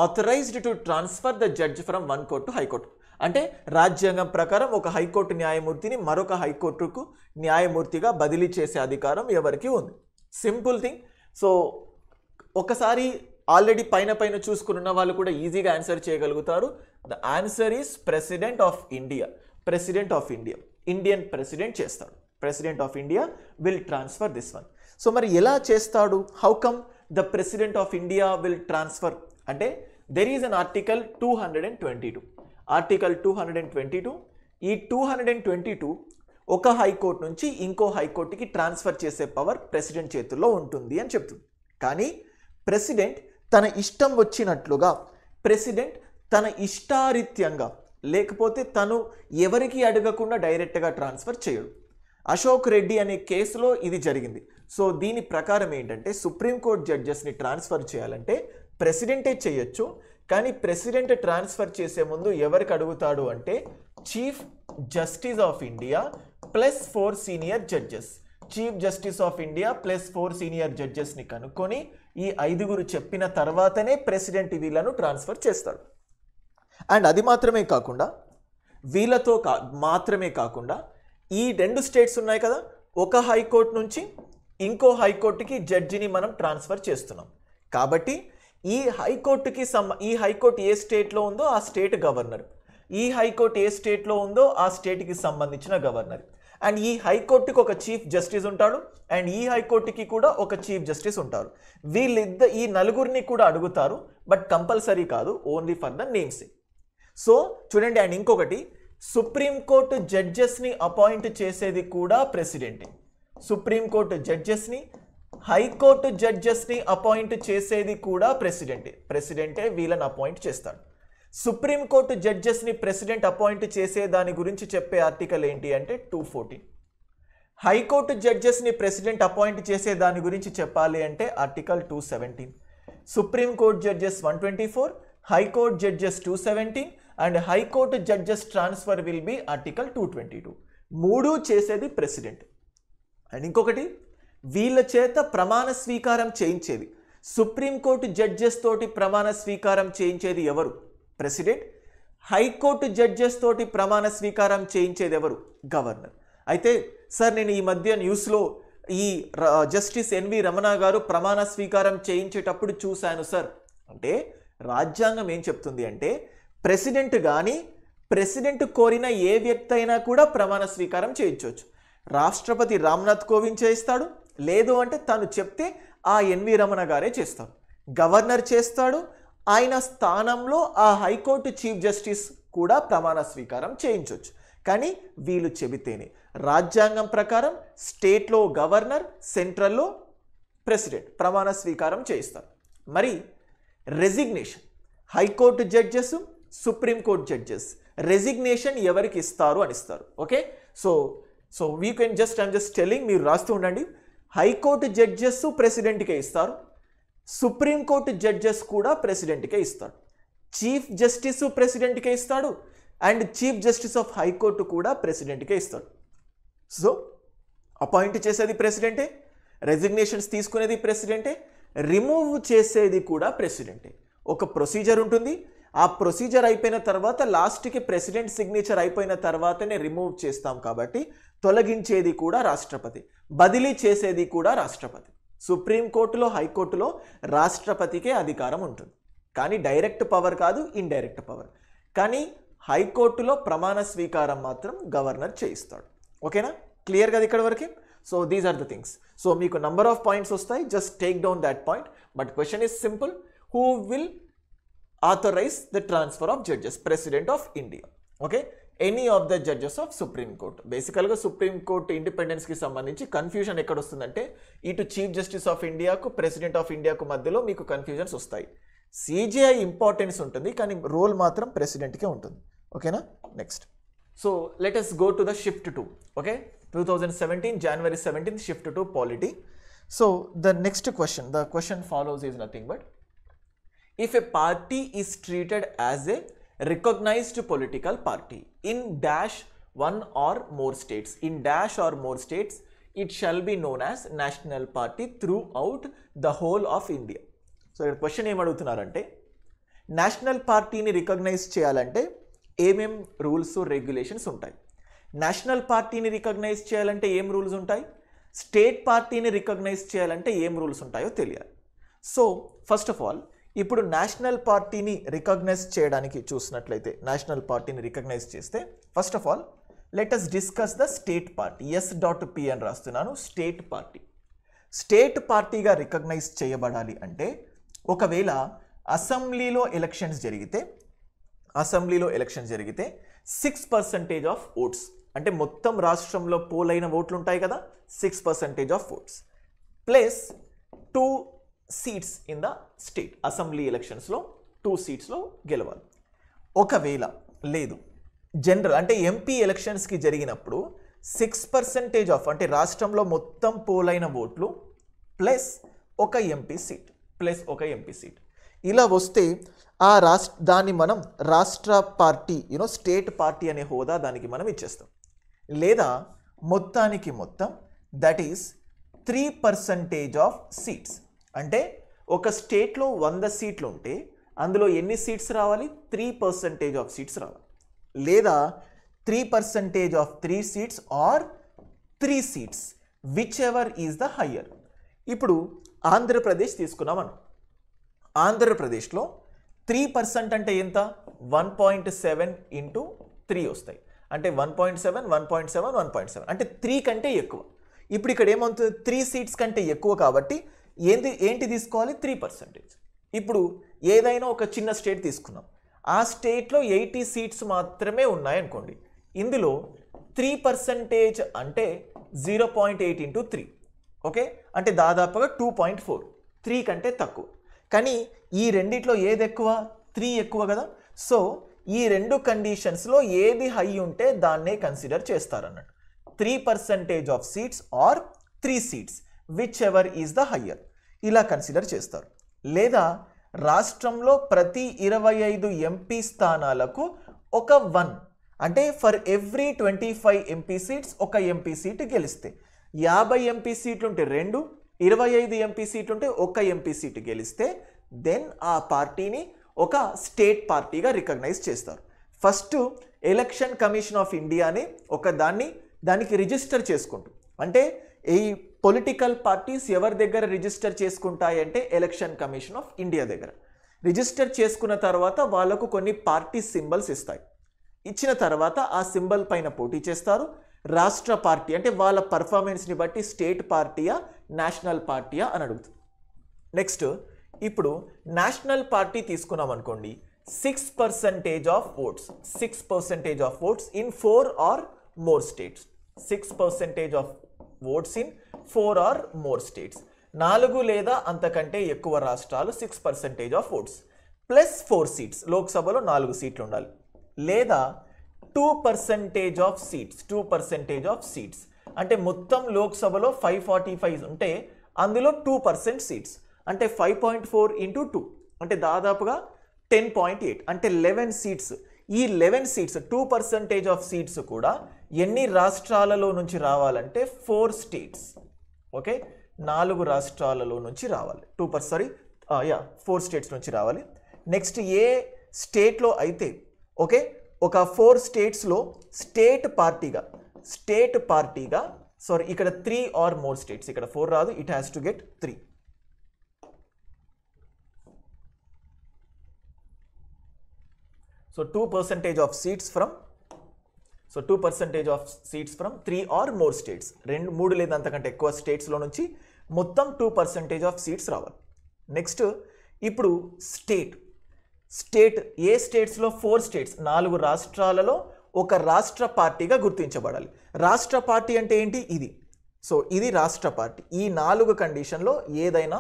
authorised to transfer the judge from one court to high court అంటే రాజ్యాంగం ప్రకారం ఒక హైకోర్టు న్యాయమూర్తిని మరొక హైకోర్టుకు న్యాయమూర్తిగా బదిలీ చేసే అధికారం ఎవరికి ఉంది సింపుల్ థింగ్ సో ఒకసారి ఆల్రెడీ పైన పైన చూసుకున్న వాళ్ళు కూడా ఈజీగా ఆన్సర్ చేయగలుగుతారు the answer is president of India president of India Indian president చేస్తాడు president of India will transfer this one so మరి ఎలా చేస్తాడు how come the president of India will transfer అంటే there is an article two hundred and twenty two article two hundred and twenty two ఈ two hundred and twenty two ఒక high court నుంచి ఇంకో హైకోర్టుకి transfer చేసే పవర్ ప్రెసిడెంట్ చేతుల్లో ఉంటుంది అని చెప్తుంది కానీ ప్రెసిడెంట్ తన ఇష్టం వచ్చినట్లుగా ప్రెసిడెంట్ తన ఇష్టారీత్యంగా లేకపోతే తను ఎవరికి అడగకుండా డైరెక్ట్గా ట్రాన్స్ఫర్ చేయడు అశోక్ రెడ్డి అనే కేసులో ఇది జరిగింది సో దీని ప్రకారం ఏంటంటే సుప్రీంకోర్టు జడ్జెస్ని ట్రాన్స్ఫర్ చేయాలంటే ప్రెసిడెంటే చేయొచ్చు కానీ ప్రెసిడెంట్ ట్రాన్స్ఫర్ చేసే ముందు ఎవరికి అడుగుతాడు అంటే chief justice of India plus four senior judges chief justice of India plus four senior జడ్జెస్ని కనుక్కొని ఈ ఐదుగురు చెప్పిన తర్వాతనే ప్రెసిడెంట్ వీళ్ళను ట్రాన్స్ఫర్ చేస్తాడు అండ్ అది మాత్రమే కాకుండా వీళ్ళతో కా మాత్రమే కాకుండా ఈ రెండు స్టేట్స్ ఉన్నాయి కదా ఒక హైకోర్టు నుంచి ఇంకో హైకోర్టుకి జడ్జిని మనం ట్రాన్స్ఫర్ చేస్తున్నాం కాబట్టి ఈ హైకోర్టుకి సంబ ఈ హైకోర్టు ఏ స్టేట్లో ఉందో ఆ స్టేట్ గవర్నర్ ఈ హైకోర్టు ఏ స్టేట్లో ఉందో ఆ స్టేట్కి సంబంధించిన గవర్నర్ అండ్ ఈ హైకోర్టుకి ఒక చీఫ్ జస్టిస్ ఉంటాడు అండ్ ఈ హైకోర్టుకి కూడా ఒక చీఫ్ జస్టిస్ ఉంటారు వీళ్ళిద్ద ఈ నలుగురిని కూడా అడుగుతారు బట్ కంపల్సరీ కాదు only for the names so చూడండి అండ్ ఇంకొకటి సుప్రీంకోర్టు జడ్జెస్ని అపాయింట్ చేసేది కూడా ప్రెసిడెంటే సుప్రీంకోర్టు జడ్జెస్ని హైకోర్టు జడ్జెస్ని అపాయింట్ చేసేది కూడా ప్రెసిడెంటే ప్రెసిడెంటే వీళ్ళని అపాయింట్ చేస్తాడు సుప్రీంకోర్టు జడ్జెస్ని ప్రెసిడెంట్ అపాయింట్ చేసే దాని గురించి చెప్పే ఆర్టికల్ ఏంటి అంటే టూ ఫోర్టీన్ హైకోర్టు జడ్జెస్ని ప్రెసిడెంట్ అపాయింట్ చేసే దాని గురించి చెప్పాలి అంటే article two seventeen supreme court judges one twenty four high court judges two seventeen and high court judges transfer will be article two twenty two మూడు చేసేది ప్రెసిడెంట్ అండ్ ఇంకొకటి వీళ్ళ చేత ప్రమాణ స్వీకారం చేయించేది సుప్రీంకోర్టు జడ్జెస్ తోటి ప్రమాణ స్వీకారం చేయించేది ఎవరు ప్రెసిడెంట్ హైకోర్టు జడ్జెస్ తోటి ప్రమాణ స్వీకారం చేయించేది ఎవరు గవర్నర్ అయితే సార్ నేను ఈ మధ్య న్యూస్లో ఈ జస్టిస్ ఎన్వి రమణ గారు ప్రమాణ స్వీకారం చేయించేటప్పుడు చూశాను సార్ అంటే రాజ్యాంగం ఏం చెప్తుంది అంటే ప్రెసిడెంట్ కానీ ప్రెసిడెంట్ కోరిన ఏ వ్యక్తి అయినా కూడా ప్రమాణ స్వీకారం చేయించవచ్చు రాష్ట్రపతి రామ్నాథ్ కోవింద్ చేయిస్తాడు లేదు అంటే తను చెప్తే ఆ ఎన్వి రమణ గారే చేస్తారు గవర్నర్ చేస్తాడు ఆయన స్థానంలో ఆ హైకోర్టు చీఫ్ జస్టిస్ కూడా ప్రమాణ స్వీకారం చేయించవచ్చు కానీ వీళ్ళు చెబితేనే రాజ్యాంగం ప్రకారం స్టేట్లో గవర్నర్ సెంట్రల్లో ప్రెసిడెంట్ ప్రమాణ స్వీకారం చేయిస్తారు మరి resignation high court judges supreme court judges resignation ఎవరికి ఇస్తారు అని ఇస్తారు okay so so we can just I'm just telling మీరు రాస్తూ ఉండండి హైకోర్టు జడ్జెస్ ప్రెసిడెంట్కే ఇస్తారు సుప్రీంకోర్టు జడ్జెస్ కూడా ప్రెసిడెంట్కే ఇస్తారు చీఫ్ జస్టిస్ ప్రెసిడెంట్కే ఇస్తాడు and chief justice of high court కూడా ప్రెసిడెంట్కే ఇస్తాడు సో అపాయింట్ చేసేది ప్రెసిడెంటే రెసిగ్నేషన్స్ తీసుకునేది ప్రెసిడెంటే రిమూవ్ చేసేది కూడా ప్రెసిడెంటే ఒక ప్రొసీజర్ ఉంటుంది ఆ ప్రొసీజర్ అయిపోయిన తర్వాత లాస్ట్కి ప్రెసిడెంట్ సిగ్నేచర్ అయిపోయిన తర్వాతనే రిమూవ్ చేస్తాం కాబట్టి తొలగించేది కూడా రాష్ట్రపతి బదిలీ చేసేది కూడా రాష్ట్రపతి సుప్రీంకోర్టులో హైకోర్టులో రాష్ట్రపతికే అధికారం ఉంటుంది కానీ డైరెక్ట్ పవర్ కాదు ఇండైరెక్ట్ పవర్ కానీ హైకోర్టులో ప్రమాణ స్వీకారం మాత్రం గవర్నర్ చేయిస్తాడు ఓకేనా క్లియర్ కదా ఇక్కడ వరకు so these are the things so మీకు నంబర్ ఆఫ్ పాయింట్స్ వస్తాయి just take down that point but question is simple who will authorise the transfer of judges president of India okay any of the judges of supreme court బేసికల్గా supreme court ఇండిపెండెన్స్కి సంబంధించి confusion ఎక్కడ వస్తుందంటే ఇటు chief justice of ఇండియాకు president of ఇండియాకు మధ్యలో మీకు కన్ఫ్యూజన్స్ వస్తాయి సీజీఐ ఇంపార్టెన్స్ ఉంటుంది కానీ రోల్ మాత్రం ప్రెసిడెంట్కే ఉంటుంది ఓకేనా next so let's go to the shift to okay two thousand seventeen January seventeenth shift to polity so the next question the question follows is nothing but if a party is treated as a recognised political party in dash one or more states in dash or more states it shall be known as national party throughout the whole of India so ఇక్కడ క్వశ్చన్ ఏమడుగుతున్నారంటే national పార్టీని recognise చేయాలంటే ఏమేం rules regulations ఉంటాయి national పార్టీని recognise చేయాలంటే ఏం rules ఉంటాయి స్టేట్ పార్టీని రికగ్నైజ్ చేయాలంటే ఏం రూల్స్ ఉంటాయో తెలియాలి సో ఫస్ట్ ఆఫ్ ఆల్ ఇప్పుడు నేషనల్ పార్టీని రికగ్నైజ్ చేయడానికి చూసినట్లయితే నేషనల్ పార్టీని రికగ్నైజ్ చేస్తే first of all let us discuss the state party S dot P అని రాస్తున్నాను స్టేట్ పార్టీ స్టేట్ పార్టీగా రికగ్నైజ్ చేయబడాలి అంటే ఒకవేళ అసెంబ్లీలో ఎలక్షన్స్ జరిగితే అసెంబ్లీలో ఎలక్షన్ జరిగితే సిక్స్ పర్సంటేజ్ ఆఫ్ ఓట్స్ అంటే మొత్తం రాష్ట్రంలో పోలైన ఓట్లు ఉంటాయి కదా six percentage of votes plus two seats in the state assembly ఎలక్షన్స్లో టూ సీట్స్లో గెలవాలి ఒకవేళ లేదు జనరల్ అంటే ఎంపీ ఎలక్షన్స్కి జరిగినప్పుడు సిక్స్ పర్సెంటేజ్ ఆఫ్ అంటే రాష్ట్రంలో మొత్తం పోలైన ఓట్లు ప్లస్ ఒక ఎంపీ సీట్ ప్లస్ ఒక ఎంపీ సీట్ ఇలా వస్తే ఆ రాష్ట్ర దాన్ని మనం రాష్ట్ర పార్టీ యూనో స్టేట్ పార్టీ అనే హోదా దానికి మనం ఇచ్చేస్తాం లేదా మొత్తానికి మొత్తం that is three percentage of seats అంటే ఒక స్టేట్లో వంద సీట్లు ఉంటే అందులో ఎన్ని సీట్స్ రావాలి త్రీ పర్సంటేజ్ ఆఫ్ సీట్స్ రావాలి లేదా three percentage of three seats or three seats whichever is the higher ఇప్పుడు ఆంధ్రప్రదేశ్ తీసుకున్నాం మనం ఆంధ్రప్రదేశ్లో త్రీ పర్సెంట్ అంటే ఎంత one point seven into three వస్తాయి అంటే one point seven one point seven one point seven అంటే త్రీ కంటే ఎక్కువ ఇప్పుడు ఇక్కడ ఏమవుతుంది త్రీ సీట్స్ కంటే ఎక్కువ కాబట్టి ఏంది ఏంటి తీసుకోవాలి త్రీ పర్సెంటేజ్ ఇప్పుడు ఏదైనా ఒక చిన్న స్టేట్ తీసుకున్నాం ఆ స్టేట్లో ఎయిటీ సీట్స్ మాత్రమే ఉన్నాయనుకోండి ఇందులో త్రీ పర్సెంటేజ్ అంటే zero point eight into three okay అంటే దాదాపుగా టూ పాయింట్ ఫోర్ త్రీ కంటే తక్కువ కానీ ఈ రెండిట్లో ఏది ఎక్కువ త్రీ ఎక్కువ కదా సో ఈ రెండు కండిషన్స్లో ఏది హై ఉంటే దాన్నే కన్సిడర్ చేస్తారన్నట్టు three percentage of seats or three seats whichever is the higher ఇలా కన్సిడర్ చేస్తారు లేదా రాష్ట్రంలో ప్రతి ఇరవై ఐదు ఎంపీ స్థానాలకు ఒక వన్ అంటే for every twenty five MP seats ఒక ఎంపీ సీట్ గెలిస్తే యాభై ఎంపీ సీట్లు ఉంటే రెండు ఇరవై ఐదు ఎంపీ సీట్లు ఉంటే ఒక ఎంపీ సీటు గెలిస్తే దెన్ ఆ పార్టీని ఒక స్టేట్ పార్టీగా రికగ్నైజ్ చేస్తారు ఫస్ట్ ఎలక్షన్ కమిషన్ ఆఫ్ ఇండియాని ఒక దాన్ని దానికి రిజిస్టర్ చేసుకుంటూ అంటే ఈ పొలిటికల్ పార్టీస్ ఎవరి దగ్గర రిజిస్టర్ చేసుకుంటాయంటే ఎలక్షన్ కమిషన్ ఆఫ్ ఇండియా దగ్గర రిజిస్టర్ చేసుకున్న తర్వాత వాళ్ళకు కొన్ని పార్టీ సింబల్స్ ఇస్తాయి ఇచ్చిన తర్వాత ఆ సింబల్ పైన పోటీ చేస్తారు రాష్ట్ర పార్టీ అంటే వాళ్ళ పర్ఫార్మెన్స్ని బట్టి స్టేట్ పార్టీయా నేషనల్ పార్టీయా అని అడుగుతుంది నెక్స్ట్ ఇప్పుడు నేషనల్ పార్టీ తీసుకున్నాం అనుకోండి six percentage of votes six percentage of votes in four or more states six percentage of votes in four or more states నాలుగు లేదా అంతకంటే ఎక్కువ రాష్ట్రాలు six percentage of votes plus four seats లోక్సభలో నాలుగు సీట్లు ఉండాలి లేదా two percentage of seats two percentage of seats అంటే మొత్తం లోక్సభలో ఫైవ్ ఫార్టీ ఫైవ్ ఉంటే అందులో టూ పర్సెంట్ సీట్స్ అంటే five point four into two అంటే దాదాపుగా టెన్ పాయింట్ ఎయిట్ అంటే లెవెన్ సీట్స్ ఈ eleven seats two percentage of seats కూడా ఎన్ని రాష్ట్రాలలో నుంచి రావాలంటే ఫోర్ స్టేట్స్ ఓకే నాలుగు రాష్ట్రాలలో నుంచి రావాలి two per sorry yeah four states నుంచి రావాలి నెక్స్ట్ ఏ స్టేట్లో అయితే ఓకే ఒక ఫోర్ స్టేట్స్లో స్టేట్ పార్టీగా స్టేట్ పార్టీగా సారీ ఇక్కడ త్రీ ఆర్ మోర్ స్టేట్స్ ఇక్కడ ఫోర్ రాదు it has to get three so two percentage of seats from so two percentage of seats from three or more states రెండు మూడు లేదా అంతకంటే ఎక్కువ స్టేట్స్లో నుంచి మొత్తం టూ పర్సెంటేజ్ ఆఫ్ సీట్స్ రావాలి నెక్స్ట్ ఇప్పుడు స్టేట్ స్టేట్ ఏ స్టేట్స్లో ఫోర్ స్టేట్స్ నాలుగు రాష్ట్రాలలో ఒక రాష్ట్ర పార్టీగా గుర్తించబడాలి రాష్ట్ర పార్టీ అంటే ఏంటి ఇది సో ఇది రాష్ట్ర పార్టీ ఈ నాలుగు కండిషన్లో ఏదైనా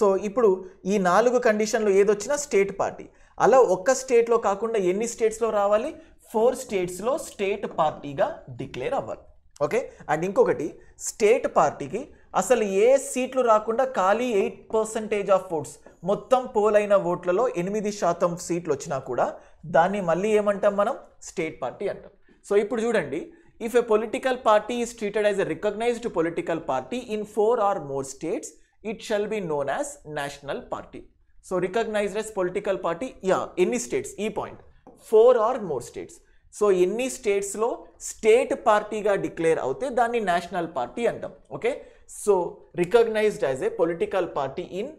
సో ఇప్పుడు ఈ నాలుగు కండిషన్లో ఏదొచ్చినా స్టేట్ పార్టీ అలా ఒక్క స్టేట్లో కాకుండా ఎన్ని స్టేట్స్లో రావాలి ఫోర్ స్టేట్స్లో స్టేట్ పార్టీగా డిక్లేర్ అవ్వాలి ఓకే అండ్ ఇంకొకటి స్టేట్ పార్టీకి అసలు ఏ సీట్లు రాకుండా ఖాళీ ఎయిట్ పర్సంటేజ్ ఆఫ్ ఓట్స్ మొత్తం పోలైన ఓట్లలో ఎనిమిది శాతం సీట్లు వచ్చినా కూడా దాన్ని మళ్ళీ ఏమంటాం మనం స్టేట్ పార్టీ అంటాం సో ఇప్పుడు చూడండి if a political party is treated as a recognised political party in four or more states it shall be known as national party so recognized as political party yeah ఎన్ని states ఈ point four or more states so ఎన్ని స్టేట్స్లో state పార్టీగా declare అవుతే దాన్ని national party అంటాం okay so recognized as a political party in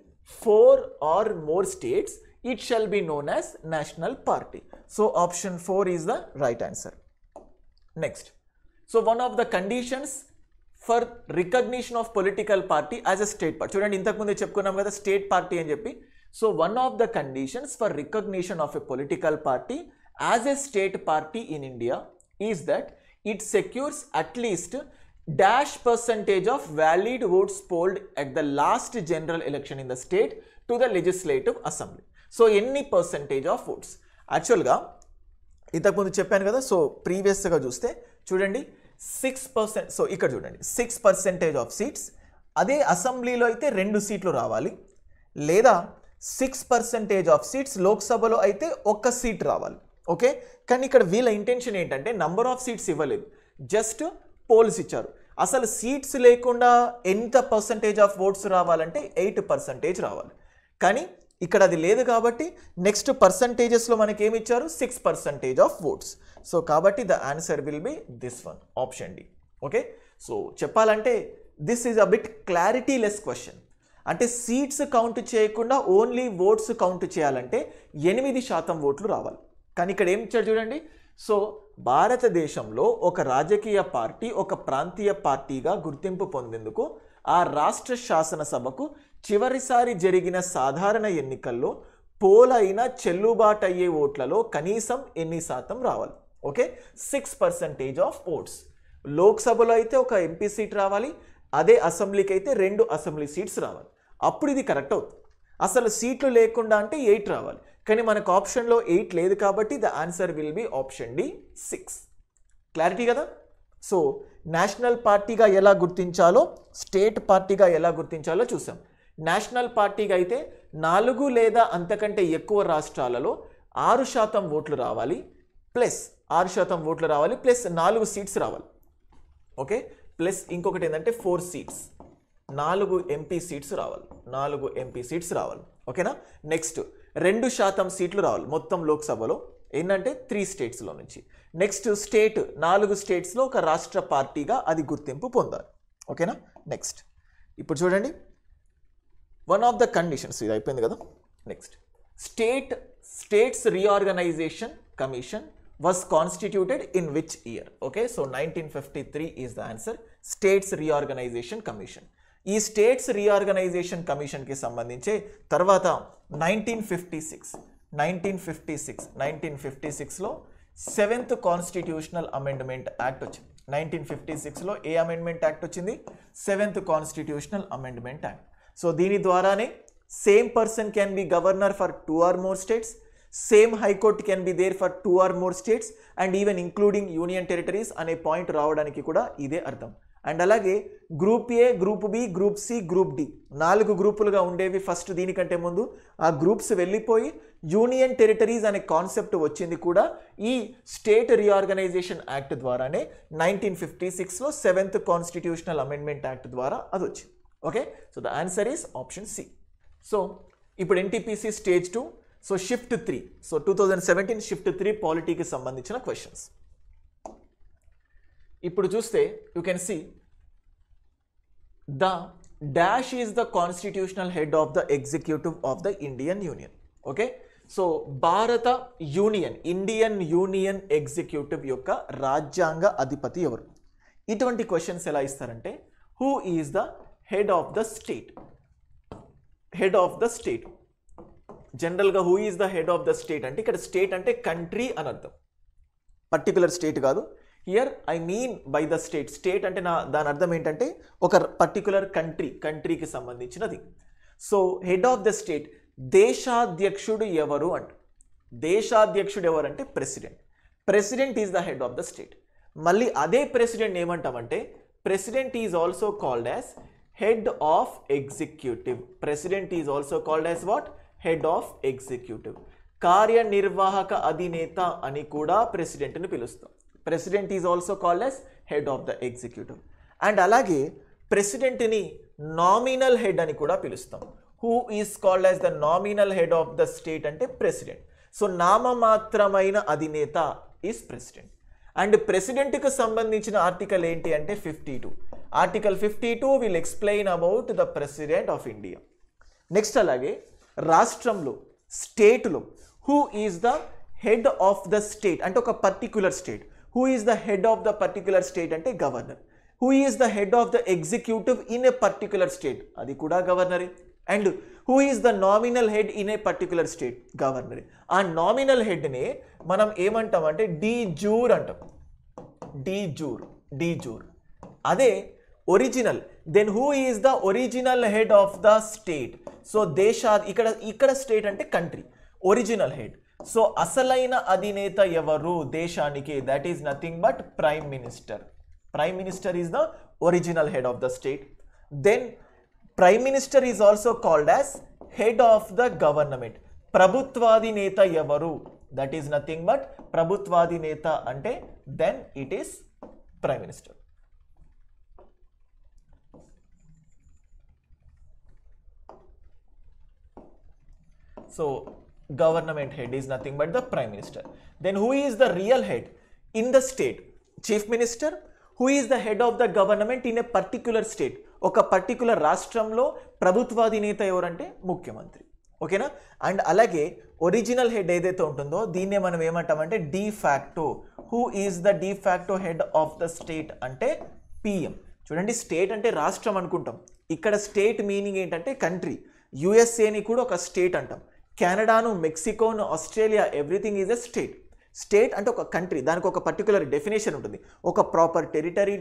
four or more states it shall be known as national party so option four is the right answer next so one of the conditions for recognition of political party as a state party చూడండి ఇంతకుముందే చెప్పుకున్నాం కదా state party అని చెప్పి So one of the conditions for recognition of a political party as a state party in India is that it secures at least dash percentage of valid votes polled at the last general election in the state to the legislative assembly. So ఎన్ని percentage of votes యాక్చువల్గా ఇంతకుముందు చెప్పాను కదా so ప్రీవియస్గా చూస్తే చూడండి six percent so ఇక్కడ చూడండి సిక్స్ పర్సెంటేజ్ ఆఫ్ సీట్స్ అదే అసెంబ్లీలో అయితే రెండు సీట్లు రావాలి లేదా సిక్స్ పర్సెంటేజ్ ఆఫ్ సీట్స్ లోక్సభలో అయితే ఒక్క సీట్ రావాలి ఓకే కానీ ఇక్కడ వీళ్ళ ఇంటెన్షన్ ఏంటంటే నంబర్ ఆఫ్ సీట్స్ ఇవ్వలేదు జస్ట్ పోల్స్ ఇచ్చారు అసలు సీట్స్ లేకుండా ఎంత పర్సంటేజ్ ఆఫ్ ఓట్స్ రావాలంటే ఎయిట్ పర్సంటేజ్ రావాలి కానీ ఇక్కడ అది లేదు కాబట్టి నెక్స్ట్ పర్సంటేజెస్లో మనకి ఏమి ఇచ్చారు six percentage of votes so కాబట్టి the answer will be this one option D okay so చెప్పాలంటే this is a bit clarity less question అంటే సీట్స్ కౌంట్ చేయకుండా ఓన్లీ ఓట్స్ కౌంట్ చేయాలంటే ఎనిమిది శాతం ఓట్లు రావాలి కానీ ఇక్కడ ఏం ఇచ్చాడు చూడండి సో భారతదేశంలో ఒక రాజకీయ పార్టీ ఒక ప్రాంతీయ పార్టీగా గుర్తింపు పొందేందుకు ఆ రాష్ట్ర శాసనసభకు చివరిసారి జరిగిన సాధారణ ఎన్నికల్లో పోలైన చెల్లుబాటు అయ్యే ఓట్లలో కనీసం ఎన్ని శాతం రావాలి okay six percentage of votes లోక్సభలో అయితే ఒక ఎంపీ సీట్ రావాలి అదే అసెంబ్లీకి అయితే రెండు అసెంబ్లీ సీట్స్ రావాలి అప్పుడు ఇది కరెక్ట్ అవుతుంది అసలు సీట్లు లేకుండా అంటే ఎయిట్ రావాలి కానీ మనకు ఆప్షన్లో ఎయిట్ లేదు కాబట్టి the answer will be option D six clarity కదా సో నేషనల్ పార్టీగా ఎలా గుర్తించాలో స్టేట్ పార్టీగా ఎలా గుర్తించాలో చూసాం నేషనల్ పార్టీగా అయితే నాలుగు లేదా అంతకంటే ఎక్కువ రాష్ట్రాలలో ఆరు శాతం ఓట్లు రావాలి ప్లస్ ఆరు శాతం ఓట్లు రావాలి ప్లస్ నాలుగు సీట్స్ రావాలి ఓకే ప్లస్ ఇంకొకటి ఏంటంటే ఫోర్ సీట్స్ నాలుగు ఎంపీ సీట్స్ రావాలి నాలుగు ఎంపీ సీట్స్ రావాలి ఓకేనా నెక్స్ట్ రెండు శాతం సీట్లు రావాలి మొత్తం లోక్సభలో ఏంటంటే త్రీ స్టేట్స్లో నుంచి నెక్స్ట్ స్టేట్ నాలుగు స్టేట్స్లో ఒక రాష్ట్ర పార్టీగా అది గుర్తింపు పొందాలి ఓకేనా నెక్స్ట్ ఇప్పుడు చూడండి వన్ ఆఫ్ ద కండిషన్స్ ఇది అయిపోయింది కదా next state states reorganisation commission was constituted in which year okay so nineteen fifty three is the answer states reorganisation commission ఈ స్టేట్స్ రీఆర్గనైజేషన్ కమిషన్కి సంబంధించి తర్వాత nineteen fifty six nineteen fifty six nineteen fifty సిక్స్లో seventh constitutional amendment act వచ్చింది nineteen fifty సిక్స్లో ఏ amendment act వచ్చింది seventh constitutional amendment act so దీని ద్వారానే same person can be governor for two or more states same high court can be there for two or more states and even including union territories అనే point రావడానికి కూడా ఇదే అర్థం and అలాగే group A group B group C group D నాలుగు గ్రూపులుగా ఉండేవి first దీనికంటే ముందు ఆ గ్రూప్స్ వెళ్ళిపోయి యూనియన్ టెరిటరీస్ అనే కాన్సెప్ట్ వచ్చింది కూడా ఈ స్టేట్ రీఆర్గనైజేషన్ యాక్ట్ ద్వారానే నైన్టీన్ ఫిఫ్టీ సిక్స్లో సెవెంత్ కాన్స్టిట్యూషనల్ అమెండ్మెంట్ యాక్ట్ ద్వారా అది వచ్చింది okay so the answer is option C so ఇప్పుడు NTPC stage two so shift three so two thousand seventeen shift three పాలిటీకి సంబంధించిన క్వశ్చన్స్ ఇప్పుడు చూస్తే you can see the dash is the constitutional head of the executive of the Indian union okay so భారత union Indian union executive యొక్క రాజ్యాంగ అధిపతి ఎవరు ఇటువంటి క్వశ్చన్స్ ఎలా ఇస్తారంటే who is the head of the state head of the state జనరల్గా who is the head of the state అంటే ఇక్కడ స్టేట్ అంటే కంట్రీ అని అర్థం పర్టికులర్ స్టేట్ కాదు here I mean by the state state అంటే నా దాని అర్థం ఏంటంటే ఒక పర్టికులర్ కంట్రీ కంట్రీకి సంబంధించినది so head of the state దేశాధ్యక్షుడు ఎవరు అంట దేశాధ్యక్షుడు అంటే president president is the head of the state మళ్ళీ అదే ప్రెసిడెంట్ ఏమంటామంటే president is also called as head of executive president is also called as what head of executive కార్యనిర్వాహక అధినేత అని కూడా ప్రెసిడెంట్ని పిలుస్తాం president is also called as head of the executive and అలాగే ప్రెసిడెంట్ని నామినల్ హెడ్ అని కూడా పిలుస్తాం who is called as the nominal head of the state అంటే ప్రెసిడెంట్ సో నామమాత్రమైన అధినేత ఈజ్ ప్రెసిడెంట్ అండ్ ప్రెసిడెంట్కి సంబంధించిన ఆర్టికల్ ఏంటి అంటే fifty two article fifty two will explain about the president of India next అలాగే రాష్ట్రంలో స్టేట్లో who is the head of the state అంటే ఒక particular state who is the head of the particular state అంటే governor who is the head of the executive in a particular state అది కూడా గవర్నరే and who is the nominal head in a particular state governor ఆ nominal హెడ్ని మనం ఏమంటాం అంటే D జూర్ అంటాం D జూర్ de jure అదే original then who is the original head of the state so దేశా ఇక్కడ ఇక్కడ స్టేట్ అంటే కంట్రీ ఒరిజినల్ హెడ్ సో అసలైన అధినేత ఎవరు దేశానికి that is nothing but prime minister prime minister is the original head of the state then prime minister is also called as head of the government ప్రభుత్వాధినేత ఎవరు that is nothing but ప్రభుత్వాధినేత అంటే then it is prime minister so government head is nothing but the prime minister then who is the real head in the state chief minister who is the head of the government in a particular state ఒక particular రాష్ట్రంలో ప్రభుత్వాధినేత ఎవరంటే ముఖ్యమంత్రి ఓకేనా and అలాగే original head ఏదైతే ఉంటుందో దీన్నే మనం ఏమంటామంటే facto who is the facto head of the state అంటే పిఎం చూడండి స్టేట్ అంటే రాష్ట్రం అనుకుంటాం ఇక్కడ స్టేట్ మీనింగ్ ఏంటంటే కంట్రీ యుఎస్ఏని కూడా ఒక స్టేట్ అంటాం కెనడాను మెక్సికోను Australia everything is a state state అంటే ఒక కంట్రీ దానికి ఒక పర్టికులర్ డెఫినేషన్ ఉంటుంది ఒక proper territory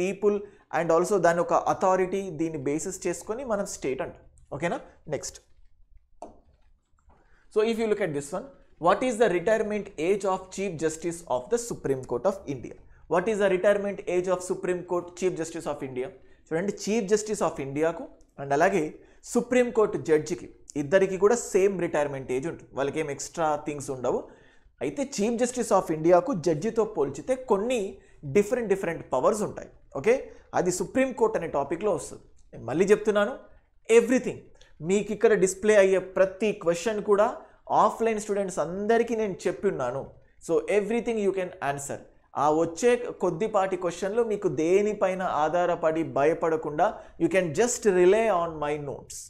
people and also దాని ఒక అథారిటీ దీన్ని బేసిస్ చేసుకొని మనం స్టేట్ అంటాం ఓకేనా next so if you look at this one what is the retirement age of chief justice of the supreme court of India what is the retirement age of supreme court chief justice of India చూడండి chief justice of ఇండియాకు and అలాగే supreme court జడ్జికి ఇద్దరికి కూడా same retirement age ఉంటుంది వాళ్ళకి ఏం extra things ఉండవు అయితే చీఫ్ జస్టిస్ ఆఫ్ ఇండియాకు జడ్జితో పోల్చితే కొన్ని డిఫరెంట్ డిఫరెంట్ పవర్స్ ఉంటాయి ఓకే అది సుప్రీంకోర్టు అనే టాపిక్లో వస్తుంది నేను మళ్ళీ చెప్తున్నాను ఎవ్రీథింగ్ మీకు ఇక్కడ డిస్ప్లే అయ్యే ప్రతి క్వశ్చన్ కూడా ఆఫ్లైన్ స్టూడెంట్స్ అందరికీ నేను చెప్పి ఉన్నాను so everything you can answer ఆ వచ్చే కొద్దిపాటి క్వశ్చన్లు మీకు దేనిపైన ఆధారపడి భయపడకుండా you can just rely on my notes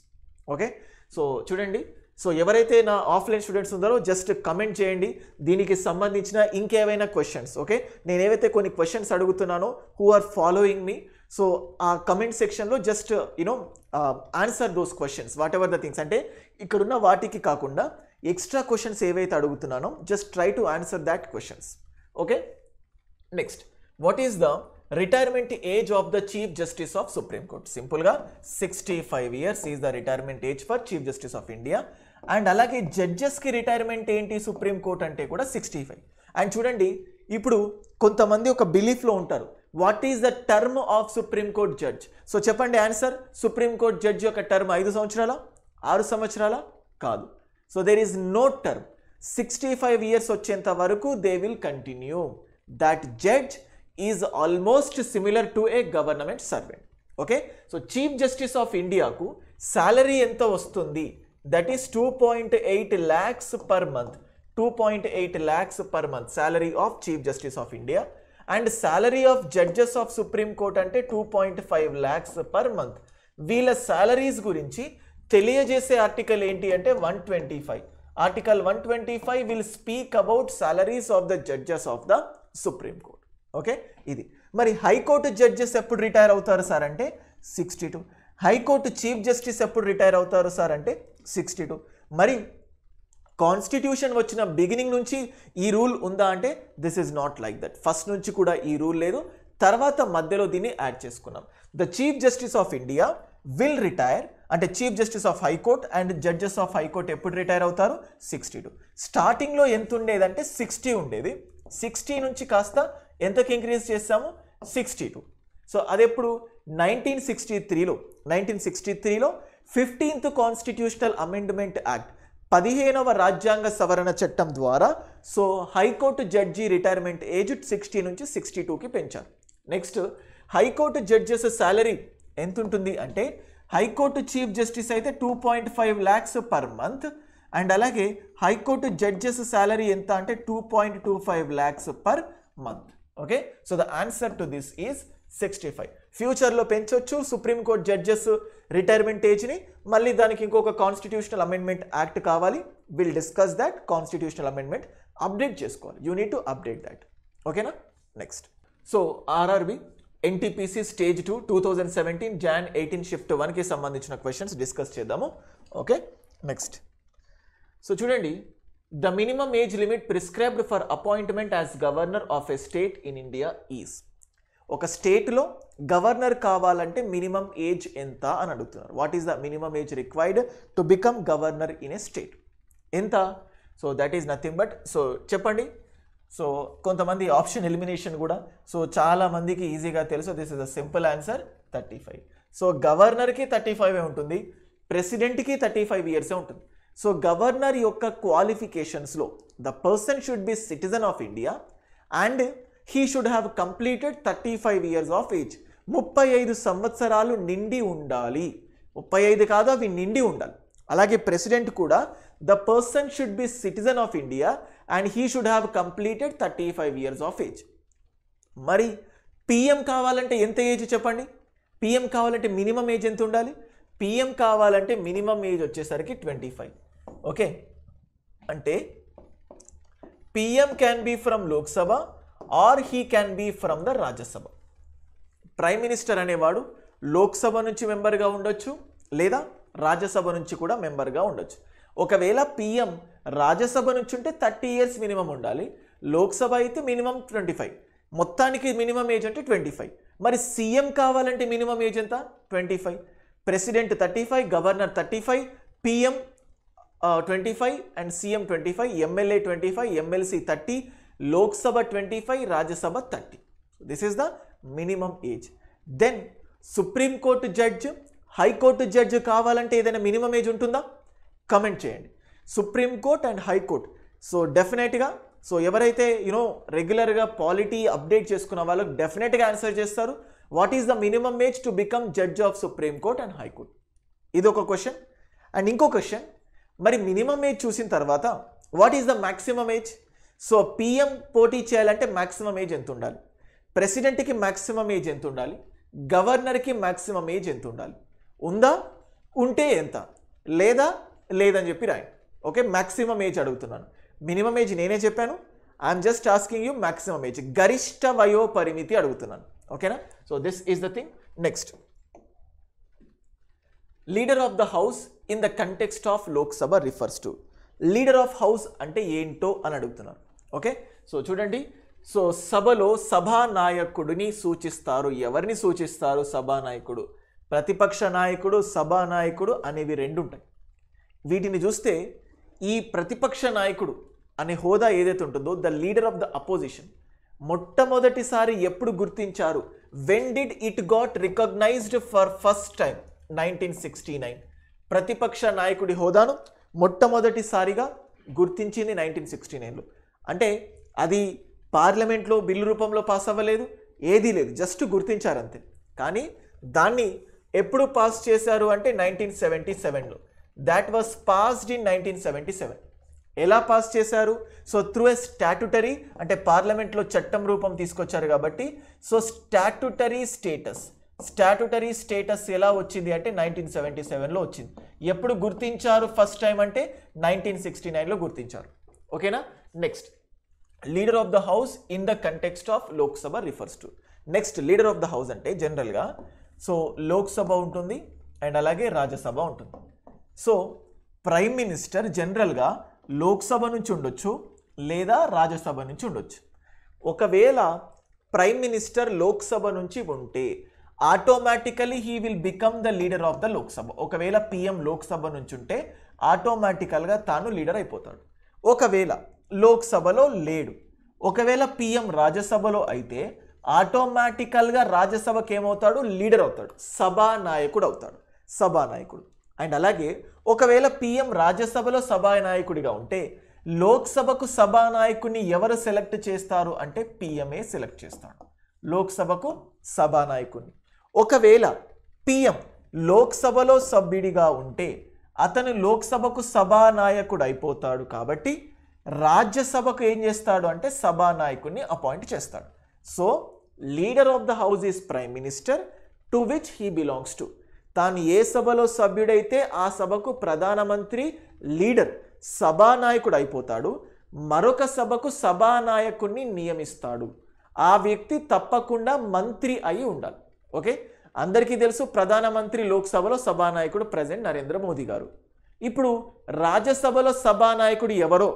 okay so చూడండి సో ఎవరైతే నా ఆఫ్లైన్ స్టూడెంట్స్ ఉన్నారో జస్ట్ కమెంట్ చేయండి దీనికి సంబంధించిన ఇంకేవైనా క్వశ్చన్స్ ఓకే నేను ఏవైతే కొన్ని క్వశ్చన్స్ అడుగుతున్నానో who are following me so ఆ కమెంట్ సెక్షన్లో just you know answer those questions whatever the things అంటే ఇక్కడున్న వాటికి కాకుండా ఎక్స్ట్రా క్వశ్చన్స్ ఏవైతే అడుగుతున్నానో just try to answer that questions okay next what is the retirement age of the chief justice of supreme court సింపుల్గా sixty five years is the retirement age for chief justice of India and అలాగే జడ్జెస్కి retirement ఏంటి supreme court అంటే కూడా sixty five and చూడండి ఇప్పుడు కొంతమంది ఒక బిలీఫ్లో ఉంటారు what is the term of supreme court judge so చెప్పండి ఆన్సర్ సుప్రీంకోర్టు జడ్జ్ యొక్క టర్మ్ ఐదు సంవత్సరాల ఆరు సంవత్సరాల కాదు so there is no term sixty five years వచ్చేంత వరకు they will continue that judge is almost similar to a government servant okay so chief justice of ఇండియాకు శాలరీ ఎంత వస్తుంది that is two point eight lakhs per month two point eight lakhs per month salary of chief justice of India and salary of judges of supreme court అంటే two point five lakhs per month వీళ్ళ salaries గురించి తెలియజేసే article ఏంటి అంటే one twenty five article one twenty five will speak about salaries of the judges of the supreme court okay ఇది మరి high court judges ఎప్పుడు retire అవుతారు సార్ అంటే sixty two high court chief justice ఎప్పుడు రిటైర్ అవుతారు సార్ అంటే సిక్స్టీ టూ మరి constitution వచ్చిన బిగినింగ్ నుంచి ఈ రూల్ ఉందా అంటే this is not like that first నుంచి కూడా ఈ రూల్ లేదు తర్వాత మధ్యలో దీన్ని యాడ్ చేసుకున్నాం the chief justice of India will retire అంటే chief justice of high court and judges of high court ఎప్పుడు రిటైర్ అవుతారు సిక్స్టీ టూ స్టార్టింగ్లో ఎంత ఉండేదంటే సిక్స్టీ ఉండేది సిక్స్టీ నుంచి కాస్త ఎంతకి ఇంక్రీజ్ చేస్తాము సిక్స్టీ టూ సో అదెప్పుడు నైన్టీన్ సిక్స్టీ త్రీలో నైన్టీన్ సిక్స్టీ త్రీలో ఫిఫ్టీన్త్ కాన్స్టిట్యూషనల్ అమెండ్మెంట్ యాక్ట్ పదిహేనవ రాజ్యాంగ సవరణ చట్టం ద్వారా so high court judge retirement age sixty నుంచి సిక్స్టీ టూకి పెంచారు నెక్స్ట్ హైకోర్టు జడ్జెస్ శాలరీ ఎంత ఉంటుంది అంటే హైకోర్టు చీఫ్ జస్టిస్ అయితే two point five lakhs per month and అలాగే హైకోర్టు జడ్జెస్ శాలరీ ఎంత అంటే two point two five lakhs per month okay so the answer to this is sixty five ఫ్యూచర్లో పెంచొచ్చు supreme court judges retirement ఏజ్ని మళ్ళీ దానికి ఇంకొక కాన్స్టిట్యూషనల్ అమెండ్మెంట్ యాక్ట్ కావాలి will discuss that constitutional amendment update చేసుకోవాలి you need to update that ఓకేనా next so RRB NTPC stage two two thousand seventeen Jan eighteen shift వన్కి సంబంధించిన క్వశ్చన్స్ డిస్కస్ చేద్దాము ఓకే నెక్స్ట్ సో చూడండి the minimum age limit prescribed for appointment as governor of a state in India is ఒక స్టేట్లో governor కావాలంటే minimum age ఎంత అని అడుగుతున్నారు what is the minimum age required to become governor in a state ఎంత so that is nothing but so చెప్పండి so కొంతమంది option elimination కూడా సో చాలామందికి ఈజీగా తెలుసు this is a simple answer thirty five so గవర్నర్కి థర్టీ ఫైవ్ ఉంటుంది ప్రెసిడెంట్కి థర్టీ ఫైవ్ ఇయర్సే ఉంటుంది సో గవర్నర్ యొక్క క్వాలిఫికేషన్స్లో the person should be citizen of India and he should have completed thirty five years of age ముప్పై ఐదు సంవత్సరాలు నిండి ఉండాలి ముప్పై ఐదు కాదు అవి నిండి ఉండాలి అలాగే ప్రెసిడెంట్ కూడా the person should be citizen of India and he should have completed thirty five years of age మరి పిఎం కావాలంటే ఎంత ఏజ్ చెప్పండి పిఎం కావాలంటే మినిమం ఏజ్ ఎంత ఉండాలి పిఎం కావాలంటే మినిమం ఏజ్ వచ్చేసరికి ట్వంటీ ఫైవ్ ఓకే అంటే PM can be from Lok Sabha or he can be from the Rajya Sabha prime minister అనేవాడు లోక్సభ నుంచి మెంబర్గా ఉండొచ్చు లేదా రాజ్యసభ నుంచి కూడా మెంబర్గా ఉండొచ్చు ఒకవేళ పిఎం రాజ్యసభ నుంచి ఉంటే థర్టీ ఇయర్స్ మినిమం ఉండాలి లోక్సభ అయితే మినిమం ట్వంటీ ఫైవ్ మొత్తానికి మినిమం ఏజ్ అంటే ట్వంటీ ఫైవ్ మరి సీఎం కావాలంటే మినిమం ఏజ్ ఎంత twenty five president thirty five governor thirty five PM twenty five and CM twenty five MLA twenty five MLC thirty Lok Sabha twenty five Rajya Sabha thirty this is the minimum age then supreme court judge high court judge కావాలంటే ఏదైనా minimum age ఉంటుందా comment చేయండి supreme court and high court so డెఫినెట్గా so ఎవరైతే you know రెగ్యులర్గా polity update చేసుకున్న వాళ్ళకి డెఫినెట్గా ఆన్సర్ చేస్తారు what is the minimum age to become judge of supreme court and high court ఇది ఒక క్వశ్చన్ అండ్ ఇంకో క్వశ్చన్ మరి మినిమం ఏజ్ చూసిన తర్వాత what is the maximum age so PM పోటీ చేయాలంటే మ్యాక్సిమం ఏజ్ ఎంత ఉండాలి ప్రెసిడెంట్కి మ్యాక్సిమం ఏజ్ ఎంత ఉండాలి గవర్నర్కి మ్యాక్సిమం ఏజ్ ఎంత ఉండాలి ఉందా ఉంటే ఎంత లేదా లేదని చెప్పి రాయండి ఓకే మ్యాక్సిమం ఏజ్ అడుగుతున్నాను మినిమం ఏజ్ నేనే చెప్పాను I'm just asking you maximum age గరిష్ట వయో పరిమితి అడుగుతున్నాను ఓకేనా so this is the thing next leader of the house in the context of Lok Sabha refers to leader of house అంటే ఏంటో అని అడుగుతున్నారు ఓకే సో చూడండి సో సభలో సభానాయకుడిని సూచిస్తారు ఎవరిని సూచిస్తారు సభానాయకుడు ప్రతిపక్ష నాయకుడు సభానాయకుడు అనేవి రెండు ఉంటాయి వీటిని చూస్తే ఈ ప్రతిపక్ష నాయకుడు అనే హోదా ఏదైతే ఉంటుందో the leader of the opposition మొట్టమొదటిసారి ఎప్పుడు గుర్తించారు when did it got recognized for first time nineteen sixty nine ప్రతిపక్ష నాయకుడి హోదాను మొట్టమొదటిసారిగా గుర్తించింది నైన్టీన్ సిక్స్టీ నైన్లో అంటే అది పార్లమెంట్లో బిల్లు రూపంలో పాస్ అవ్వలేదు ఏదీ లేదు జస్ట్ గుర్తించారంతే కానీ దాన్ని ఎప్పుడు పాస్ చేశారు అంటే నైన్టీన్ సెవెంటీ సెవెన్లో that was passed in nineteen seventy seven ఎలా పాస్ చేశారు సో త్రూ ఎ స్టాట్యుటరీ అంటే పార్లమెంట్లో చట్టం రూపం తీసుకొచ్చారు కాబట్టి so statutory status statutory status ఎలా వచ్చింది అంటే నైన్టీన్ సెవెంటీ సెవెన్లో వచ్చింది ఎప్పుడు గుర్తించారు ఫస్ట్ టైం అంటే నైన్టీన్ సిక్స్టీ నైన్లో గుర్తించారు ఓకేనా next leader of the house in the context of Lok Sabha refers to next leader of the house అంటే జనరల్గా సో లోక్సభ ఉంటుంది అండ్ అలాగే రాజ్యసభ ఉంటుంది సో ప్రైమ్ మినిస్టర్ జనరల్గా లోక్సభ నుంచి ఉండొచ్చు లేదా రాజ్యసభ నుంచి ఉండొచ్చు ఒకవేళ ప్రైమ్ మినిస్టర్ లోక్సభ నుంచి ఉంటే automatically he will become the leader of the Lok Sabha ఒకవేళ పిఎం లోక్సభ నుంచి ఉంటే ఆటోమేటికల్గా తాను లీడర్ అయిపోతాడు ఒకవేళ లోక్సభలో లేడు ఒకవేళ పిఎం రాజ్యసభలో అయితే ఆటోమేటికల్గా రాజ్యసభకి ఏమవుతాడు లీడర్ అవుతాడు సభానాయకుడు అవుతాడు సభానాయకుడు అండ్ అలాగే ఒకవేళ పిఎం రాజ్యసభలో సభానాయకుడిగా ఉంటే లోక్సభకు సభానాయకుడిని ఎవరు సెలెక్ట్ చేస్తారు అంటే పిఎంఏ సెలెక్ట్ చేస్తాడు లోక్సభకు సభానాయకుడిని ఒకవేళ పిఎం లోక్సభలో సభ్యుడిగా ఉంటే అతను లోక్సభకు సభానాయకుడు అయిపోతాడు కాబట్టి రాజ్యసభకు ఏం చేస్తాడు అంటే సభానాయకుడిని అపాయింట్ చేస్తాడు so leader of the house is prime minister to which he belongs to తాను ఏ సభలో సభ్యుడైతే ఆ సభకు ప్రధానమంత్రి లీడర్ సభానాయకుడు అయిపోతాడు మరొక సభకు సభానాయకుడిని నియమిస్తాడు ఆ వ్యక్తి తప్పకుండా మంత్రి అయి ఉండాలి ఓకే అందరికీ తెలుసు ప్రధానమంత్రి లోక్సభలో సభానాయకుడు ప్రజెంట్ నరేంద్ర మోదీ గారు ఇప్పుడు రాజ్యసభలో సభానాయకుడు ఎవరో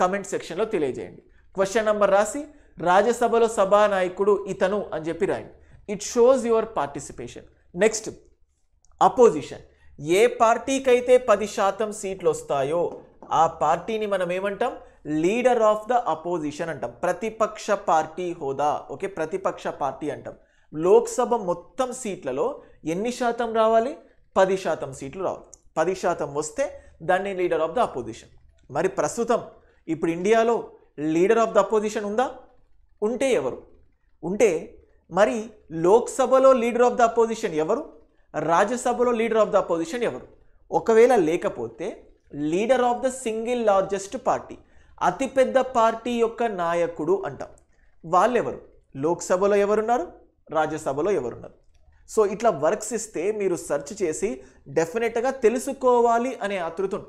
కమెంట్ సెక్షన్లో తెలియజేయండి క్వశ్చన్ నెంబర్ రాసి రాజ్యసభలో సభానాయకుడు ఇతను అని చెప్పి రాయండి it shows your participation next opposition ఏ పార్టీకైతే పది శాతం సీట్లు వస్తాయో ఆ పార్టీని మనం ఏమంటాం లీడర్ ఆఫ్ ద అపోజిషన్ అంటాం ప్రతిపక్ష పార్టీ హోదా ఓకే ప్రతిపక్ష పార్టీ అంటాం లోక్సభ మొత్తం సీట్లలో ఎన్ని శాతం రావాలి పది శాతం సీట్లు రావాలి పది శాతం వస్తే దాన్ని లీడర్ ఆఫ్ ద అపోజిషన్ మరి ప్రస్తుతం ఇప్పుడు ఇండియాలో లీడర్ ఆఫ్ ద అపోజిషన్ ఉందా ఉంటే ఎవరు ఉంటే మరి లోక్సభలో లీడర్ ఆఫ్ ద అపోజిషన్ ఎవరు రాజ్యసభలో లీడర్ ఆఫ్ ద అపోజిషన్ ఎవరు ఒకవేళ లేకపోతే leader of the single largest party అతిపెద్ద పార్టీ యొక్క నాయకుడు అంటాం వాళ్ళెవరు లోక్సభలో ఎవరున్నారు రాజ్యసభలో ఎవరున్నారు సో ఇట్లా వర్క్స్ ఇస్తే మీరు సెర్చ్ చేసి డెఫినెట్గా తెలుసుకోవాలి అనే ఆతృతం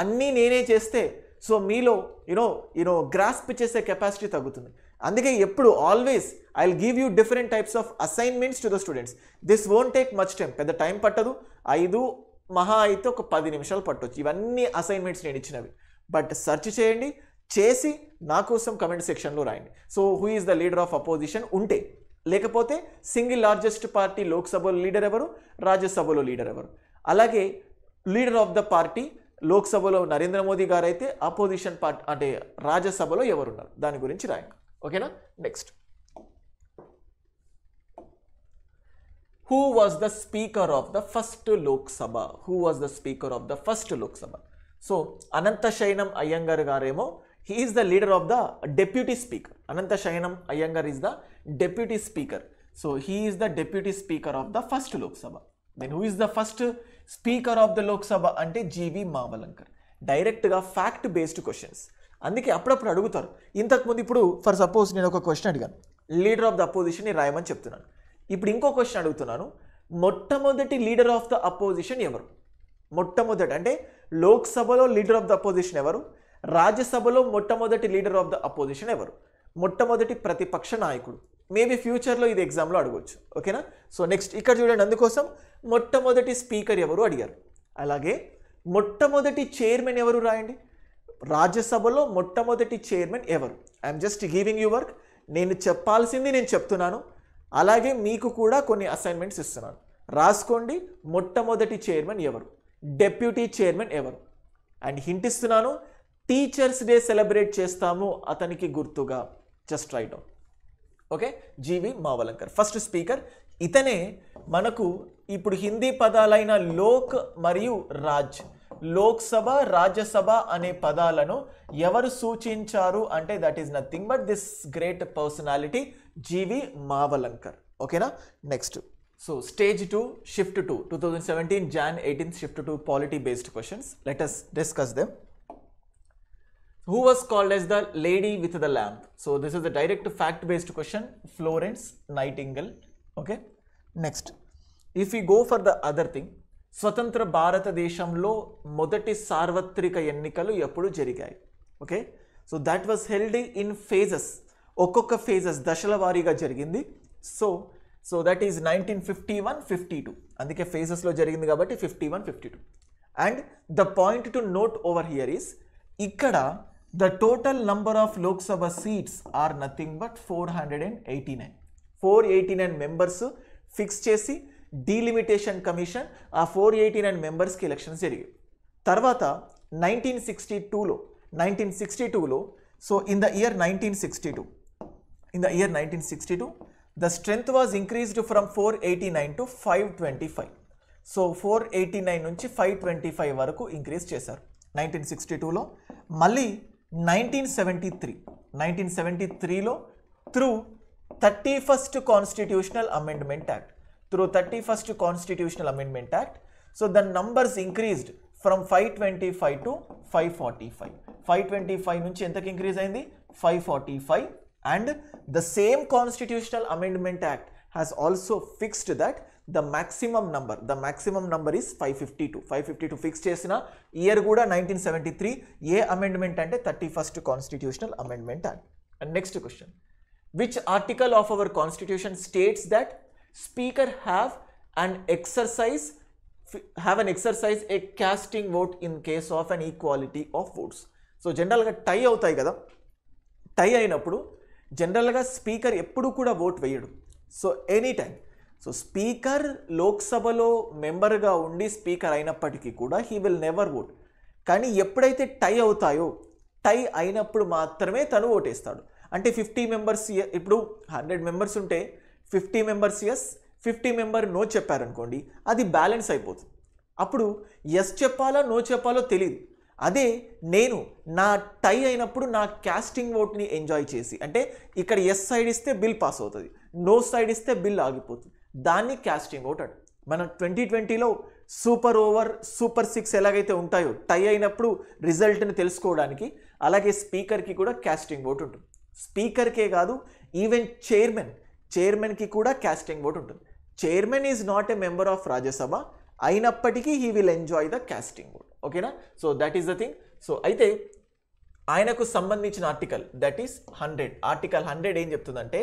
అన్నీ నేనే చేస్తే సో మీలో యూనో యూనో గ్రాస్ప్ చేసే కెపాసిటీ తగ్గుతుంది అందుకే ఎప్పుడు always I will give you different types of assignments to the students this won't take much time పెద్ద టైం పట్టదు ఐదు మహా అయితే ఒక పది నిమిషాలు పట్టవచ్చు ఇవన్నీ అసైన్మెంట్స్ నేను ఇచ్చినవి బట్ సెర్చ్ చేయండి చేసి నా కోసం కమెంట్ సెక్షన్లో రాయండి so who is the leader of opposition ఉంటే లేకపోతే సింగిల్ లార్జెస్ట్ పార్టీ లోక్సభలో లీడర్ ఎవరు రాజ్యసభలో లీడర్ ఎవరు అలాగే లీడర్ ఆఫ్ ద పార్టీ లోక్సభలో నరేంద్ర మోదీ గారు అయితే అపోజిషన్ పార్టీ అంటే రాజ్యసభలో ఎవరున్నారు దాని గురించి రాయండి ఓకేనా next who was the speaker of the first Lok Sabha who was the speaker of the first Lok Sabha so Ananta Sayanam Ayyangar గారేమో he is the leader of the deputy speaker Ananta Sayanam Ayyangar is the deputy speaker so he is the deputy speaker of the first Lok Sabha then who is the first speaker of the Lok Sabha అంటే G V మామలంకర్ డైరెక్ట్గా fact based questions అందుకే అప్పుడప్పుడు అడుగుతారు ఇంతకుముందు ఇప్పుడు for suppose నేను ఒక question అడిగాను లీడర్ ఆఫ్ ద అపోజిషన్ రాయమని చెప్తున్నాను ఇప్పుడు ఇంకో క్వశ్చన్ అడుగుతున్నాను మొట్టమొదటి లీడర్ ఆఫ్ ద అపోజిషన్ ఎవరు మొట్టమొదటి అంటే లోక్సభలో లీడర్ ఆఫ్ ద అపోజిషన్ ఎవరు రాజ్యసభలో మొట్టమొదటి లీడర్ ఆఫ్ ద అపోజిషన్ ఎవరు మొట్టమొదటి ప్రతిపక్ష నాయకుడు మేబీ ఫ్యూచర్లో ఇది ఎగ్జామ్లో అడగవచ్చు ఓకేనా సో నెక్స్ట్ ఇక్కడ చూడండి అందుకోసం మొట్టమొదటి స్పీకర్ ఎవరు అడిగారు అలాగే మొట్టమొదటి చైర్మన్ ఎవరు రాయండి రాజ్యసభలో మొట్టమొదటి చైర్మన్ ఎవరు I'm just giving you work నేను చెప్పాల్సింది నేను చెప్తున్నాను అలాగే మీకు కూడా కొన్ని అసైన్మెంట్స్ ఇస్తున్నాను రాసుకోండి మొట్టమొదటి చైర్మన్ ఎవరు డెప్యూటీ చైర్మన్ ఎవరు అండ్ హింటిస్తున్నాను టీచర్స్ డే సెలబ్రేట్ చేస్తాము అతనికి గుర్తుగా just write out okay G V Mavalankar first speaker ఇతనే మనకు ఇప్పుడు హిందీ పదాలైన లోక్ మరియు రాజ్ లోక్సభ రాజ్యసభ అనే పదాలను ఎవరు సూచించారు అంటే that is nothing but this great personality G V Mavalankar ఓకేనా next so stage two shift two two thousand seventeen Jan eighteenth shift two polity based questions let discuss them who was called as the lady with the lamp so this is the direct fact based question Florence Nightingale. Okay next if you go for the other thing స్వతంత్ర భారతదేశంలో మొదటి సార్వత్రిక ఎన్నికలు ఎప్పుడు జరిగాయి okay so that was held in phases ఒక్కొక్క phases దశల వారీగా జరిగింది so so that is nineteen fifty one fifty two అందుకే ఫేజెస్లో జరిగింది కాబట్టి fifty one fifty two and the point to note over here is ఇక్కడ the total of Lok Sabha seats are nothing but four hundred and eighty nine four eighty nine members fix చేసి delimitation commission ఆ four eighty nine మెంబర్స్కి elections జరిగాయి తర్వాత nineteen sixty టూలో nineteen sixty టూలో so in the year nineteen sixty two in the year nineteen sixty two the strength was increased from four eighty nine to five twenty five so four eighty nine నుంచి five twenty five వరకు increase చేశారు nineteen sixty టూలో మళ్ళీ nineteen seventy three nineteen seventy త్రీలో through thirty first constitutional amendment act through thirty first constitutional amendment act so the numbers increased from five twenty five to five forty five five twenty five నుంచి ఎంతకి increase అయింది five forty five and the same constitutional amendment act has also fixed that the maximum number the maximum number is five fifty two five fifty two fix చేసిన year కూడా nineteen seventy three ఏ amendment అంటే thirty first constitutional amendment అని and next question which article of our constitution states that speaker have and exercise have an exercise a casting vote in case of an equality of votes so జనరల్గా tie అవుతాయి కదా టై అయినప్పుడు జనరల్గా speaker ఎప్పుడు కూడా vote వేయడు so any time so speaker లోక్సభలో మెంబర్గా ఉండి స్పీకర్ అయినప్పటికీ కూడా హీ విల్ నెవర్ ఓట్ కానీ ఎప్పుడైతే టై అవుతాయో టై అయినప్పుడు మాత్రమే తను ఓటేస్తాడు అంటే ఫిఫ్టీ మెంబర్స్ ఇప్పుడు హండ్రెడ్ మెంబర్స్ ఉంటే fifty members yes fifty member no చెప్పారనుకోండి అది బ్యాలెన్స్ అయిపోతుంది అప్పుడు ఎస్ చెప్పాలో నో చెప్పాలో తెలియదు అదే నేను నా టై అయినప్పుడు నా క్యాస్టింగ్ ఓట్ని ఎంజాయ్ చేసి అంటే ఇక్కడ ఎస్ సైడ్ ఇస్తే బిల్ పాస్ అవుతుంది నో సైడ్ ఇస్తే బిల్ ఆగిపోతుంది దాన్ని క్యాస్టింగ్ అవుట్ అంటారు మనం ట్వంటీ ట్వంటీలో సూపర్ ఓవర్ సూపర్ సిక్స్ ఎలాగైతే ఉంటాయో టై అయినప్పుడు రిజల్ట్ని తెలుసుకోవడానికి అలాగే స్పీకర్కి కూడా క్యాస్టింగ్ ఓట్ ఉంటుంది స్పీకర్కే కాదు ఈవెన్ చైర్మన్ చైర్మన్కి కూడా క్యాస్టింగ్ ఓట్ ఉంటుంది chairman is not a member of Rajya Sabha అయినప్పటికీ he will enjoy the casting vote ఓకేనా so that is the thing so అయితే ఆయనకు సంబంధించిన article that is hundred article hundred ఏం చెప్తుందంటే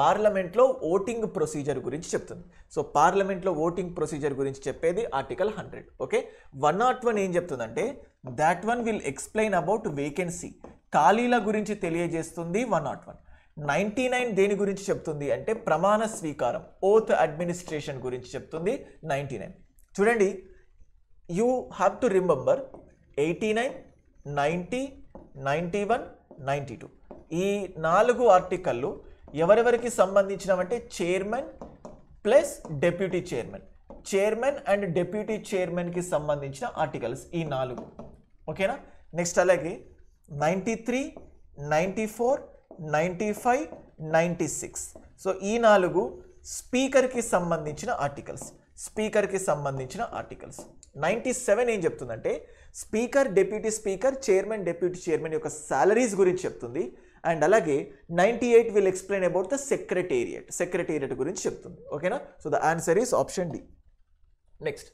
పార్లమెంట్లో ఓటింగ్ ప్రొసీజర్ గురించి చెప్తుంది సో పార్లమెంట్లో ఓటింగ్ ప్రొసీజర్ గురించి చెప్పేది article hundred okay one nought one ఏం చెప్తుందంటే that one will explain about vacancy ఖాళీల గురించి తెలియజేస్తుంది one nought one ninety nine దేని గురించి చెప్తుంది అంటే ప్రమాణ స్వీకారం ఓత్ అడ్మినిస్ట్రేషన్ గురించి చెప్తుంది నైంటీ నైన్ చూడండి you have to remember eighty nine ninety ninety one ninety two ఈ నాలుగు ఆర్టికల్లు ఎవరెవరికి అంటే chairman plus deputy chairman chairman and deputy చైర్మన్కి సంబంధించిన ఆర్టికల్స్ ఈ నాలుగు ఓకేనా నెక్స్ట్ అలాగే ninety three ninety four ninety five ninety six so ఈ నాలుగు స్పీకర్కి సంబంధించిన ఆర్టికల్స్ స్పీకర్కి సంబంధించిన ఆర్టికల్స్ నైంటీ సెవెన్ ఏం చెప్తుందంటే speaker deputy speaker chairman deputy chairman యొక్క శాలరీస్ గురించి చెప్తుంది అండ్ అలాగే ninety eight will explain about the secretariat secretariat గురించి చెప్తుంది ఓకేనా so the answer is option D next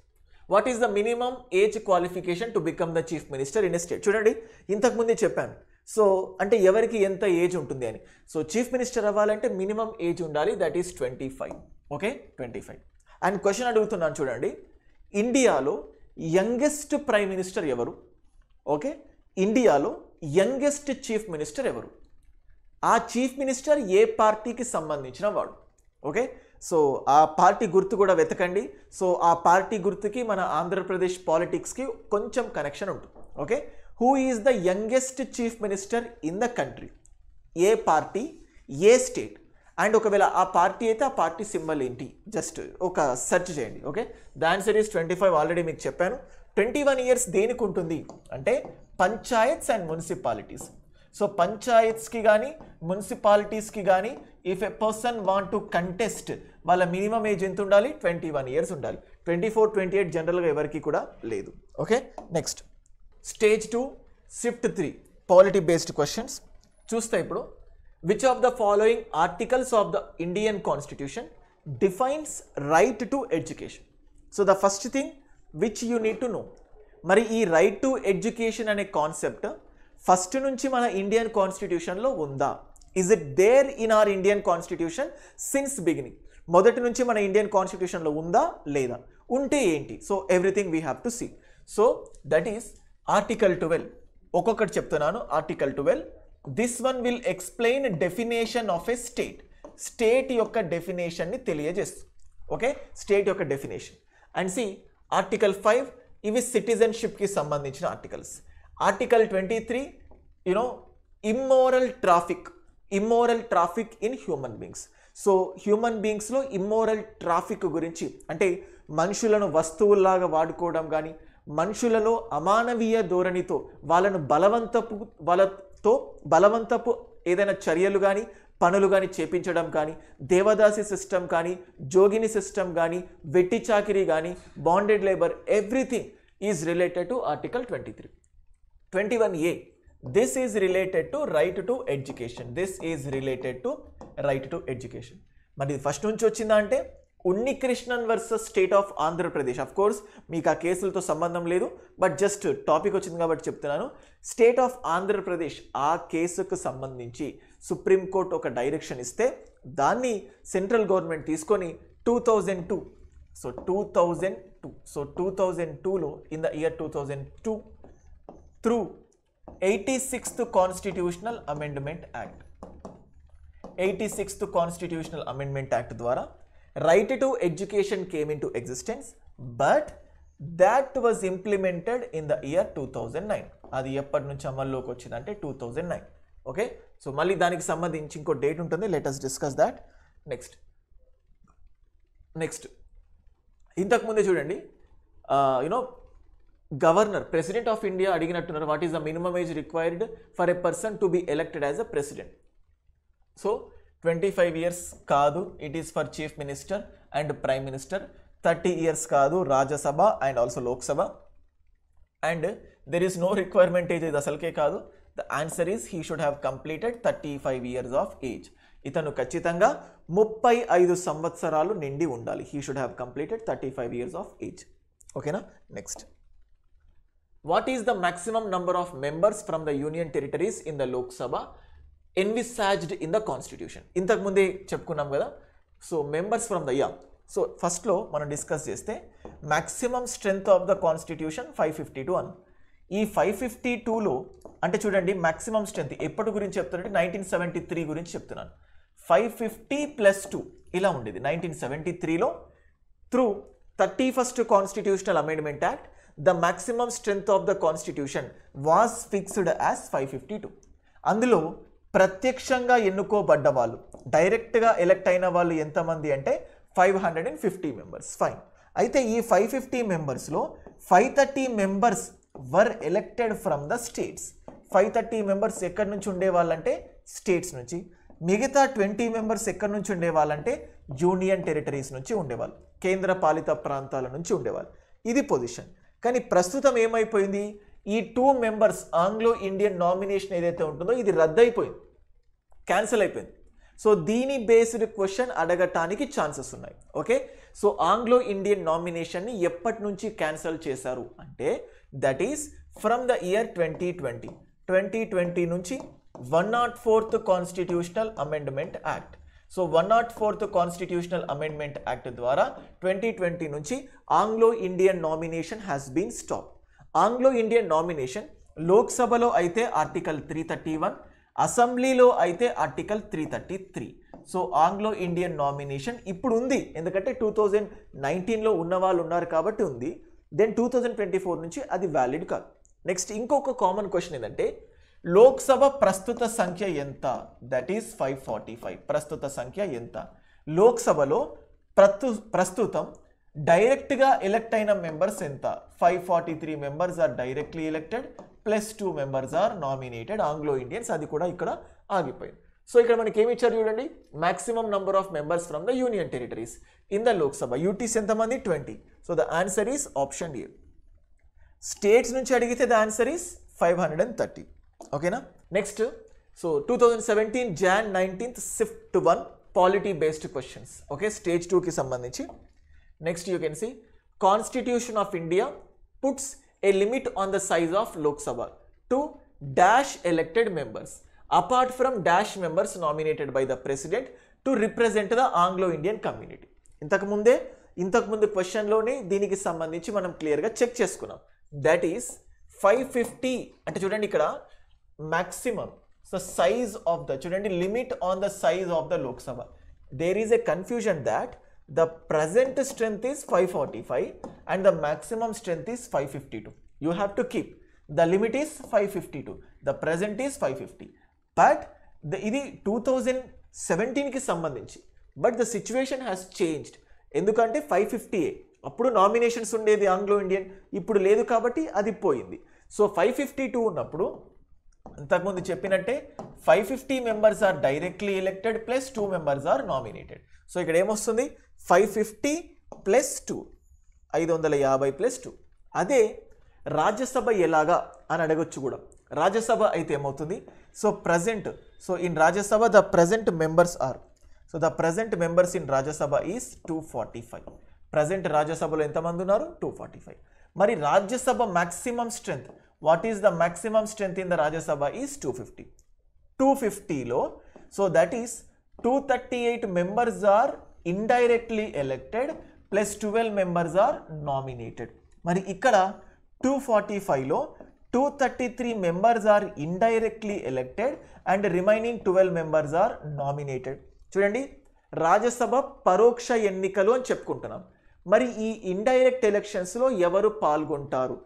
what is the minimum age qualification to become the chief minister in state చూడండి ఇంతకుముందే చెప్పాను సో అంటే ఎవరికి ఎంత ఏజ్ ఉంటుంది అని సో చీఫ్ మినిస్టర్ అవ్వాలంటే మినిమం ఏజ్ ఉండాలి that is twenty five okay twenty five and question అడుగుతున్నాను చూడండి ఇండియాలో యంగెస్ట్ ప్రైమ్ మినిస్టర్ ఎవరు ఓకే ఇండియాలో యంగెస్ట్ చీఫ్ మినిస్టర్ ఎవరు ఆ చీఫ్ మినిస్టర్ ఏ పార్టీకి సంబంధించిన వాడు ఓకే సో ఆ పార్టీ గుర్తు కూడా వెతకండి సో ఆ పార్టీ గుర్తుకి మన ఆంధ్రప్రదేశ్ పాలిటిక్స్కి కొంచెం కనెక్షన్ ఉంటుంది okay who is the youngest chief minister in the country ఏ పార్టీ ఏ స్టేట్ అండ్ ఒకవేళ ఆ పార్టీ అయితే ఆ పార్టీ సింబల్ ఏంటి జస్ట్ ఒక సెర్చ్ చేయండి okay the answer is twenty five already మీకు చెప్పాను ట్వంటీ వన్ ఇయర్స్ దేనికి ఉంటుంది అంటే పంచాయత్స్ అండ్ మున్సిపాలిటీస్ సో పంచాయత్స్కి కానీ మున్సిపాలిటీస్కి కానీ if a person want to contest వాళ్ళ మినిమం ఏజ్ ఎంత ఉండాలి ట్వంటీ వన్ ఇయర్స్ ఉండాలి ట్వంటీ ఫోర్ ట్వంటీ ఎయిట్ జనరల్గా ఎవరికి కూడా లేదు okay next stage two shift three polity based questions చూస్తే ఇప్పుడు which of the following articles of the Indian constitution defines right to education so the first thing which you need to know మరి ఈ right to education అనే concept first నుంచి మన Indian కాన్స్టిట్యూషన్లో ఉందా is it there in our Indian constitution since beginning మొదటి నుంచి మన ఇండియన్ కాన్స్టిట్యూషన్లో ఉందా లేదా ఉంటే ఏంటి so everything we have to see so that is article twelve ఒక్కొక్కటి చెప్తున్నాను article twelve this one will explain definition of a state state యొక్క డెఫినేషన్ని తెలియజేస్తుంది ఓకే స్టేట్ యొక్క definition and see article five ఇవి సిటిజన్షిప్కి సంబంధించిన articles article twenty three you know immoral traffic immoral traffic in human beings so human బీయింగ్స్లో immoral traffic గురించి అంటే మనుషులను వస్తువుల్లాగా వాడుకోవడం కానీ మనుషులలో అమానవీయ ధోరణితో వాళ్ళను బలవంతపు వాళ్ళతో బలవంతపు ఏదైనా చర్యలు కానీ పనులు కానీ చేపించడం కానీ దేవదాసి సిస్టమ్ కానీ జోగిని సిస్టమ్ కానీ వెట్టి చాకిరీ కానీ bonded labour everything is related to article twenty three twenty one A this is related to right to education this is related to right to education మరి ఫస్ట్ నుంచి వచ్చిందా అంటే Unni Krishnan versus state of Andhra Pradesh of course మీకు ఆ కేసులతో సంబంధం లేదు but just topic వచ్చింది కాబట్టి చెప్తున్నాను స్టేట్ ఆఫ్ ఆంధ్రప్రదేశ్ ఆ కేసుకు సంబంధించి సుప్రీంకోర్టు ఒక డైరెక్షన్ ఇస్తే దాన్ని సెంట్రల్ గవర్నమెంట్ తీసుకొని two thousand two so two thousand two so two thousand టూలో in the year two thousand two through eighty sixth constitutional amendment act eighty sixth constitutional amendment act ద్వారా right to education came in to existence but that was implemented in the year two thousand nine అది ఎప్పటి నుంచి అమల్లోకి వచ్చిందంటే two thousand nine okay so మళ్ళీ దానికి సంబంధించి ఇంకో డేట్ ఉంటుంది let's discuss that next next ఇంతకుముందే చూడండి you know governor president of India అడిగినట్టున్నారు what is the minimum age required for a person to be elected as a president so twenty five years కాదు it is for chief minister and prime minister thirty years కాదు Rajya Sabha and also Lok Sabha and there is no requirement age ఇది అసలుకే కాదు the answer is he should have completed thirty five years of age ఇతను ఖచ్చితంగా ముప్పై ఐదు సంవత్సరాలు నిండి ఉండాలి he should have completed thirty five years of age ఓకేనా next what is the maximum number of members from the union territories in the Lok Sabha envisaged in the constitution ఇంతకుముందే చెప్పుకున్నాం కదా so members from the yeah so ఫస్ట్లో మనం discuss చేస్తే maximum strength of the constitution five fifty two అని ఈ five fifty టూలో అంటే చూడండి మ్యాక్సిమం స్ట్రెంత్ ఎప్పటి గురించి చెప్తానంటే నైన్టీన్ సెవెంటీ త్రీ గురించి చెప్తున్నాను ఫైవ్ ఫిఫ్టీ ప్లస్ టూ ఇలా ఉండేది నైన్టీన్ సెవెంటీ త్రీలో through thirty first constitutional amendment act the maximum strength of the constitution was fixed as five fifty two అందులో ప్రత్యక్షంగా ఎన్నుకోబడ్డ వాళ్ళు డైరెక్ట్గా ఎలెక్ట్ అయిన వాళ్ళు ఎంతమంది అంటే five hundred and fifty members fine అయితే ఈ ఫైవ్ ఫిఫ్టీ మెంబర్స్లో five thirty members were elected from the states five thirty members ఎక్కడి నుంచి ఉండేవాళ్ళంటే స్టేట్స్ నుంచి మిగతా ట్వంటీ మెంబర్స్ ఎక్కడి నుంచి ఉండేవాళ్ళంటే యూనియన్ టెరిటరీస్ నుంచి ఉండేవాళ్ళు కేంద్ర పాలిత ప్రాంతాల నుంచి ఉండేవాళ్ళు ఇది పొజిషన్ కానీ ప్రస్తుతం ఏమైపోయింది ఈ two members Anglo Indian nomination ఏదైతే ఉంటుందో ఇది రద్దయిపోయింది క్యాన్సిల్ అయిపోయింది సో దీని బేస్డ్ క్వశ్చన్ అడగటానికి ఛాన్సెస్ ఉన్నాయి ఓకే సో ఆంగ్లో ఇండియన్ నామినేషన్ని ఎప్పటి నుంచి క్యాన్సిల్ చేశారు అంటే that is from the year twenty twenty twenty twenty నుంచి one nought fourth constitutional amendment act so one nought fourth constitutional amendment act ద్వారా ట్వంటీ ట్వంటీ నుంచి Anglo Indian nomination has been stop Anglo Indian nomination లోక్సభలో అయితే article three thirty one అసెంబ్లీలో అయితే article three thirty three so Anglo Indian nomination ఇప్పుడు ఉంది ఎందుకంటే two thousand నైన్టీన్లో ఉన్న వాళ్ళు ఉన్నారు కాబట్టి ఉంది then two thousand twenty four నుంచి అది వ్యాలిడ్ కాదు నెక్స్ట్ ఇంకొక కామన్ క్వశ్చన్ ఏంటంటే లోక్సభ ప్రస్తుత సంఖ్య ఎంత that is five forty five ప్రస్తుత సంఖ్య ఎంత లోక్సభలో ప్రస్తు ప్రస్తుతం డైరెక్ట్గా ఎలెక్ట్ అయిన మెంబర్స్ ఎంత five forty three members are directly elected plus two members are nominated Anglo Indians అది కూడా ఇక్కడ ఆగిపోయింది సో ఇక్కడ మనకి ఏమి ఇచ్చారు చూడండి maximum number of members from the union territories in the Lok Sabha UTs ఎంతమంది twenty so the answer is option A states నుంచి అడిగితే the answer is five hundred and thirty ఓకేనా next so two thousand seventeen Jan nineteenth shift one polity based questions okay stage టూకి సంబంధించి next you can see constitution of India puts a limit on the size of Lok Sabha to dash elected members apart from dash members nominated by the president to represent the Anglo Indian community ఇంతకుముందే ఇంతకుముందు క్వశ్చన్లోనే దీనికి సంబంధించి మనం క్లియర్గా check చేసుకున్నాం that is five fifty అంటే చూడండి ఇక్కడ maximum the size of the చూడండి limit on the size of the Lok Sabha there is a confusion that the present strength is five forty five and the maximum strength is five fifty two you have to keep the limit is five fifty two the present is five fifty but the ఇది two thousand సెవెంటీన్కి సంబంధించి but the situation has changed ఎందుకంటే five fifty ఏ అప్పుడు nominations ఉండేది Anglo Indian ఇప్పుడు లేదు కాబట్టి అది పోయింది సో ఫైవ్ ఫిఫ్టీ టూ ఉన్నప్పుడు ఇంతకుముందు చెప్పినట్టే five fifty members are directly elected plus two members are nominated so ఇక్కడ ఏమొస్తుంది ఫైవ్ ఫిఫ్టీ ప్లస్ టూ ఐదు వందల యాభై ప్లస్ టూ అదే రాజ్యసభ ఎలాగా అని అడగొచ్చు కూడా రాజ్యసభ అయితే ఏమవుతుంది so present so in Rajya Sabha the present members are so the present members in Rajya Sabha is two forty five present రాజ్యసభలో ఎంతమంది ఉన్నారు టూ ఫార్టీ ఫైవ్ మరి Rajya Sabha maximum strength what is the maximum strength in the Rajya Sabha is two fifty two ఫిఫ్టీలో so that is two thirty eight members are indirectly elected plus twelve members are nominated మరి ఇక్కడ two forty ఫైవ్లో two thirty three members are indirectly elected and remaining twelve members are nominated చూడండి రాజ్యసభ పరోక్ష ఎన్నికలు అని చెప్పుకుంటున్నాం మరి ఈ ఇండైరెక్ట్ ఎలక్షన్స్లో ఎవరు పాల్గొంటారు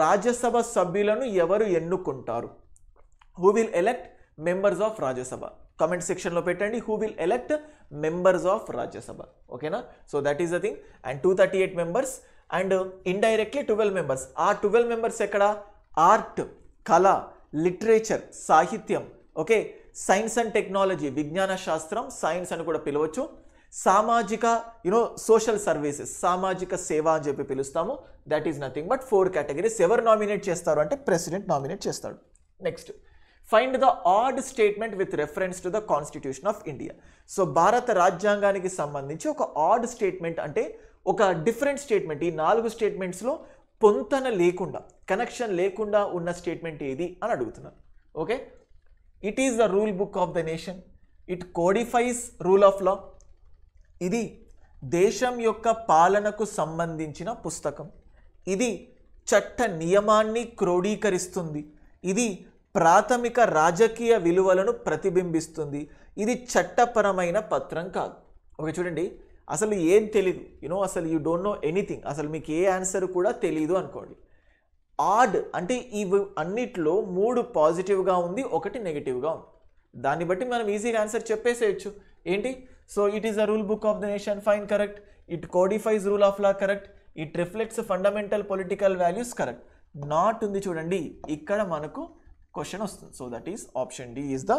రాజ్యసభ సభ్యులను ఎవరు ఎన్నుకుంటారు who will elect members of Rajya Sabha comment సెక్షన్లో పెట్టండి who will elect members of Rajya Sabha ఓకేనా so that is the thing and two thirty eight members and indirectly twelve members ఆ ట్వెల్వ్ మెంబర్స్ ఎక్కడ ఆర్ట్ కళ లిటరేచర్ సాహిత్యం ఓకే సైన్స్ అండ్ టెక్నాలజీ విజ్ఞాన శాస్త్రం science అని కూడా పిలవచ్చు సామాజిక యునో సోషల్ సర్వీసెస్ సామాజిక సేవ అని చెప్పి పిలుస్తాము that is nothing but four categories ఎవరు నామినేట్ చేస్తారు అంటే ప్రెసిడెంట్ నామినేట్ చేస్తాడు next find the odd statement with reference to the constitution of India so భారత రాజ్యాంగానికి సంబంధించి ఒక ఆడ్ స్టేట్మెంట్ అంటే ఒక డిఫరెంట్ స్టేట్మెంట్ ఈ నాలుగు స్టేట్మెంట్స్లో పొంతన లేకుండా కనెక్షన్ లేకుండా ఉన్న స్టేట్మెంట్ ఏది అని అడుగుతున్నాను okay it is the rule book of the nation it codifies rule of law ఇది దేశం యొక్క పాలనకు సంబంధించిన పుస్తకం ఇది చట్ట నియమాన్ని క్రోడీకరిస్తుంది ఇది ప్రాథమిక రాజకీయ విలువలను ప్రతిబింబిస్తుంది ఇది చట్టపరమైన పత్రం కాదు ఓకే చూడండి అసలు ఏం తెలీదు యునో అసలు యూ డోంట్ నో ఎనీథింగ్ అసలు మీకు ఏ ఆన్సర్ కూడా తెలియదు అనుకోండి ఆడ్ అంటే ఇవి అన్నిట్లో మూడు పాజిటివ్గా ఉంది ఒకటి నెగిటివ్గా ఉంది దాన్ని బట్టి మనం ఈజీగా ఆన్సర్ చెప్పేసేయచ్చు ఏంటి so it is a rule book of the nation fine correct it codifies rule of law correct it reflects fundamental political values, correct not ఉంది చూడండి ఇక్కడ మనకు క్వశ్చన్ వస్తుంది so that is option D is the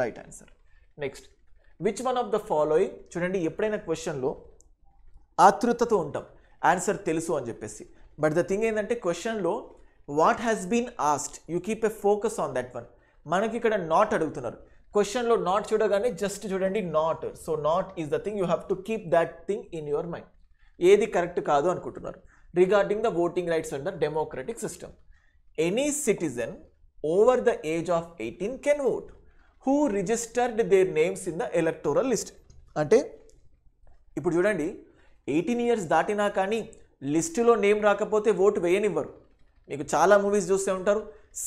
right answer next which one of the following చూడండి ఎప్పుడైనా క్వశ్చన్లో ఆతృతతో ఉంటాం ఆన్సర్ తెలుసు అని చెప్పేసి బట్ ద థింగ్ ఏంటంటే క్వశ్చన్లో what has been asked you keep a focus on that one మనకి ఇక్కడ నాట్ అడుగుతున్నారు క్వశ్చన్లో నాట్ చూడగానే జస్ట్ చూడండి not so not is the thing you have to keep that thing in your mind ఏది correct కాదు అనుకుంటున్నారు regarding the voting rights and the democratic system any citizen over the age of eighteen can vote who registered their names in the electoral list అంటే ఇప్పుడు చూడండి eighteen years దాటినా కానీ లిస్టులో name రాకపోతే ఓటు వేయనివ్వరు మీకు చాలా మూవీస్ చూస్తూ ఉంటారు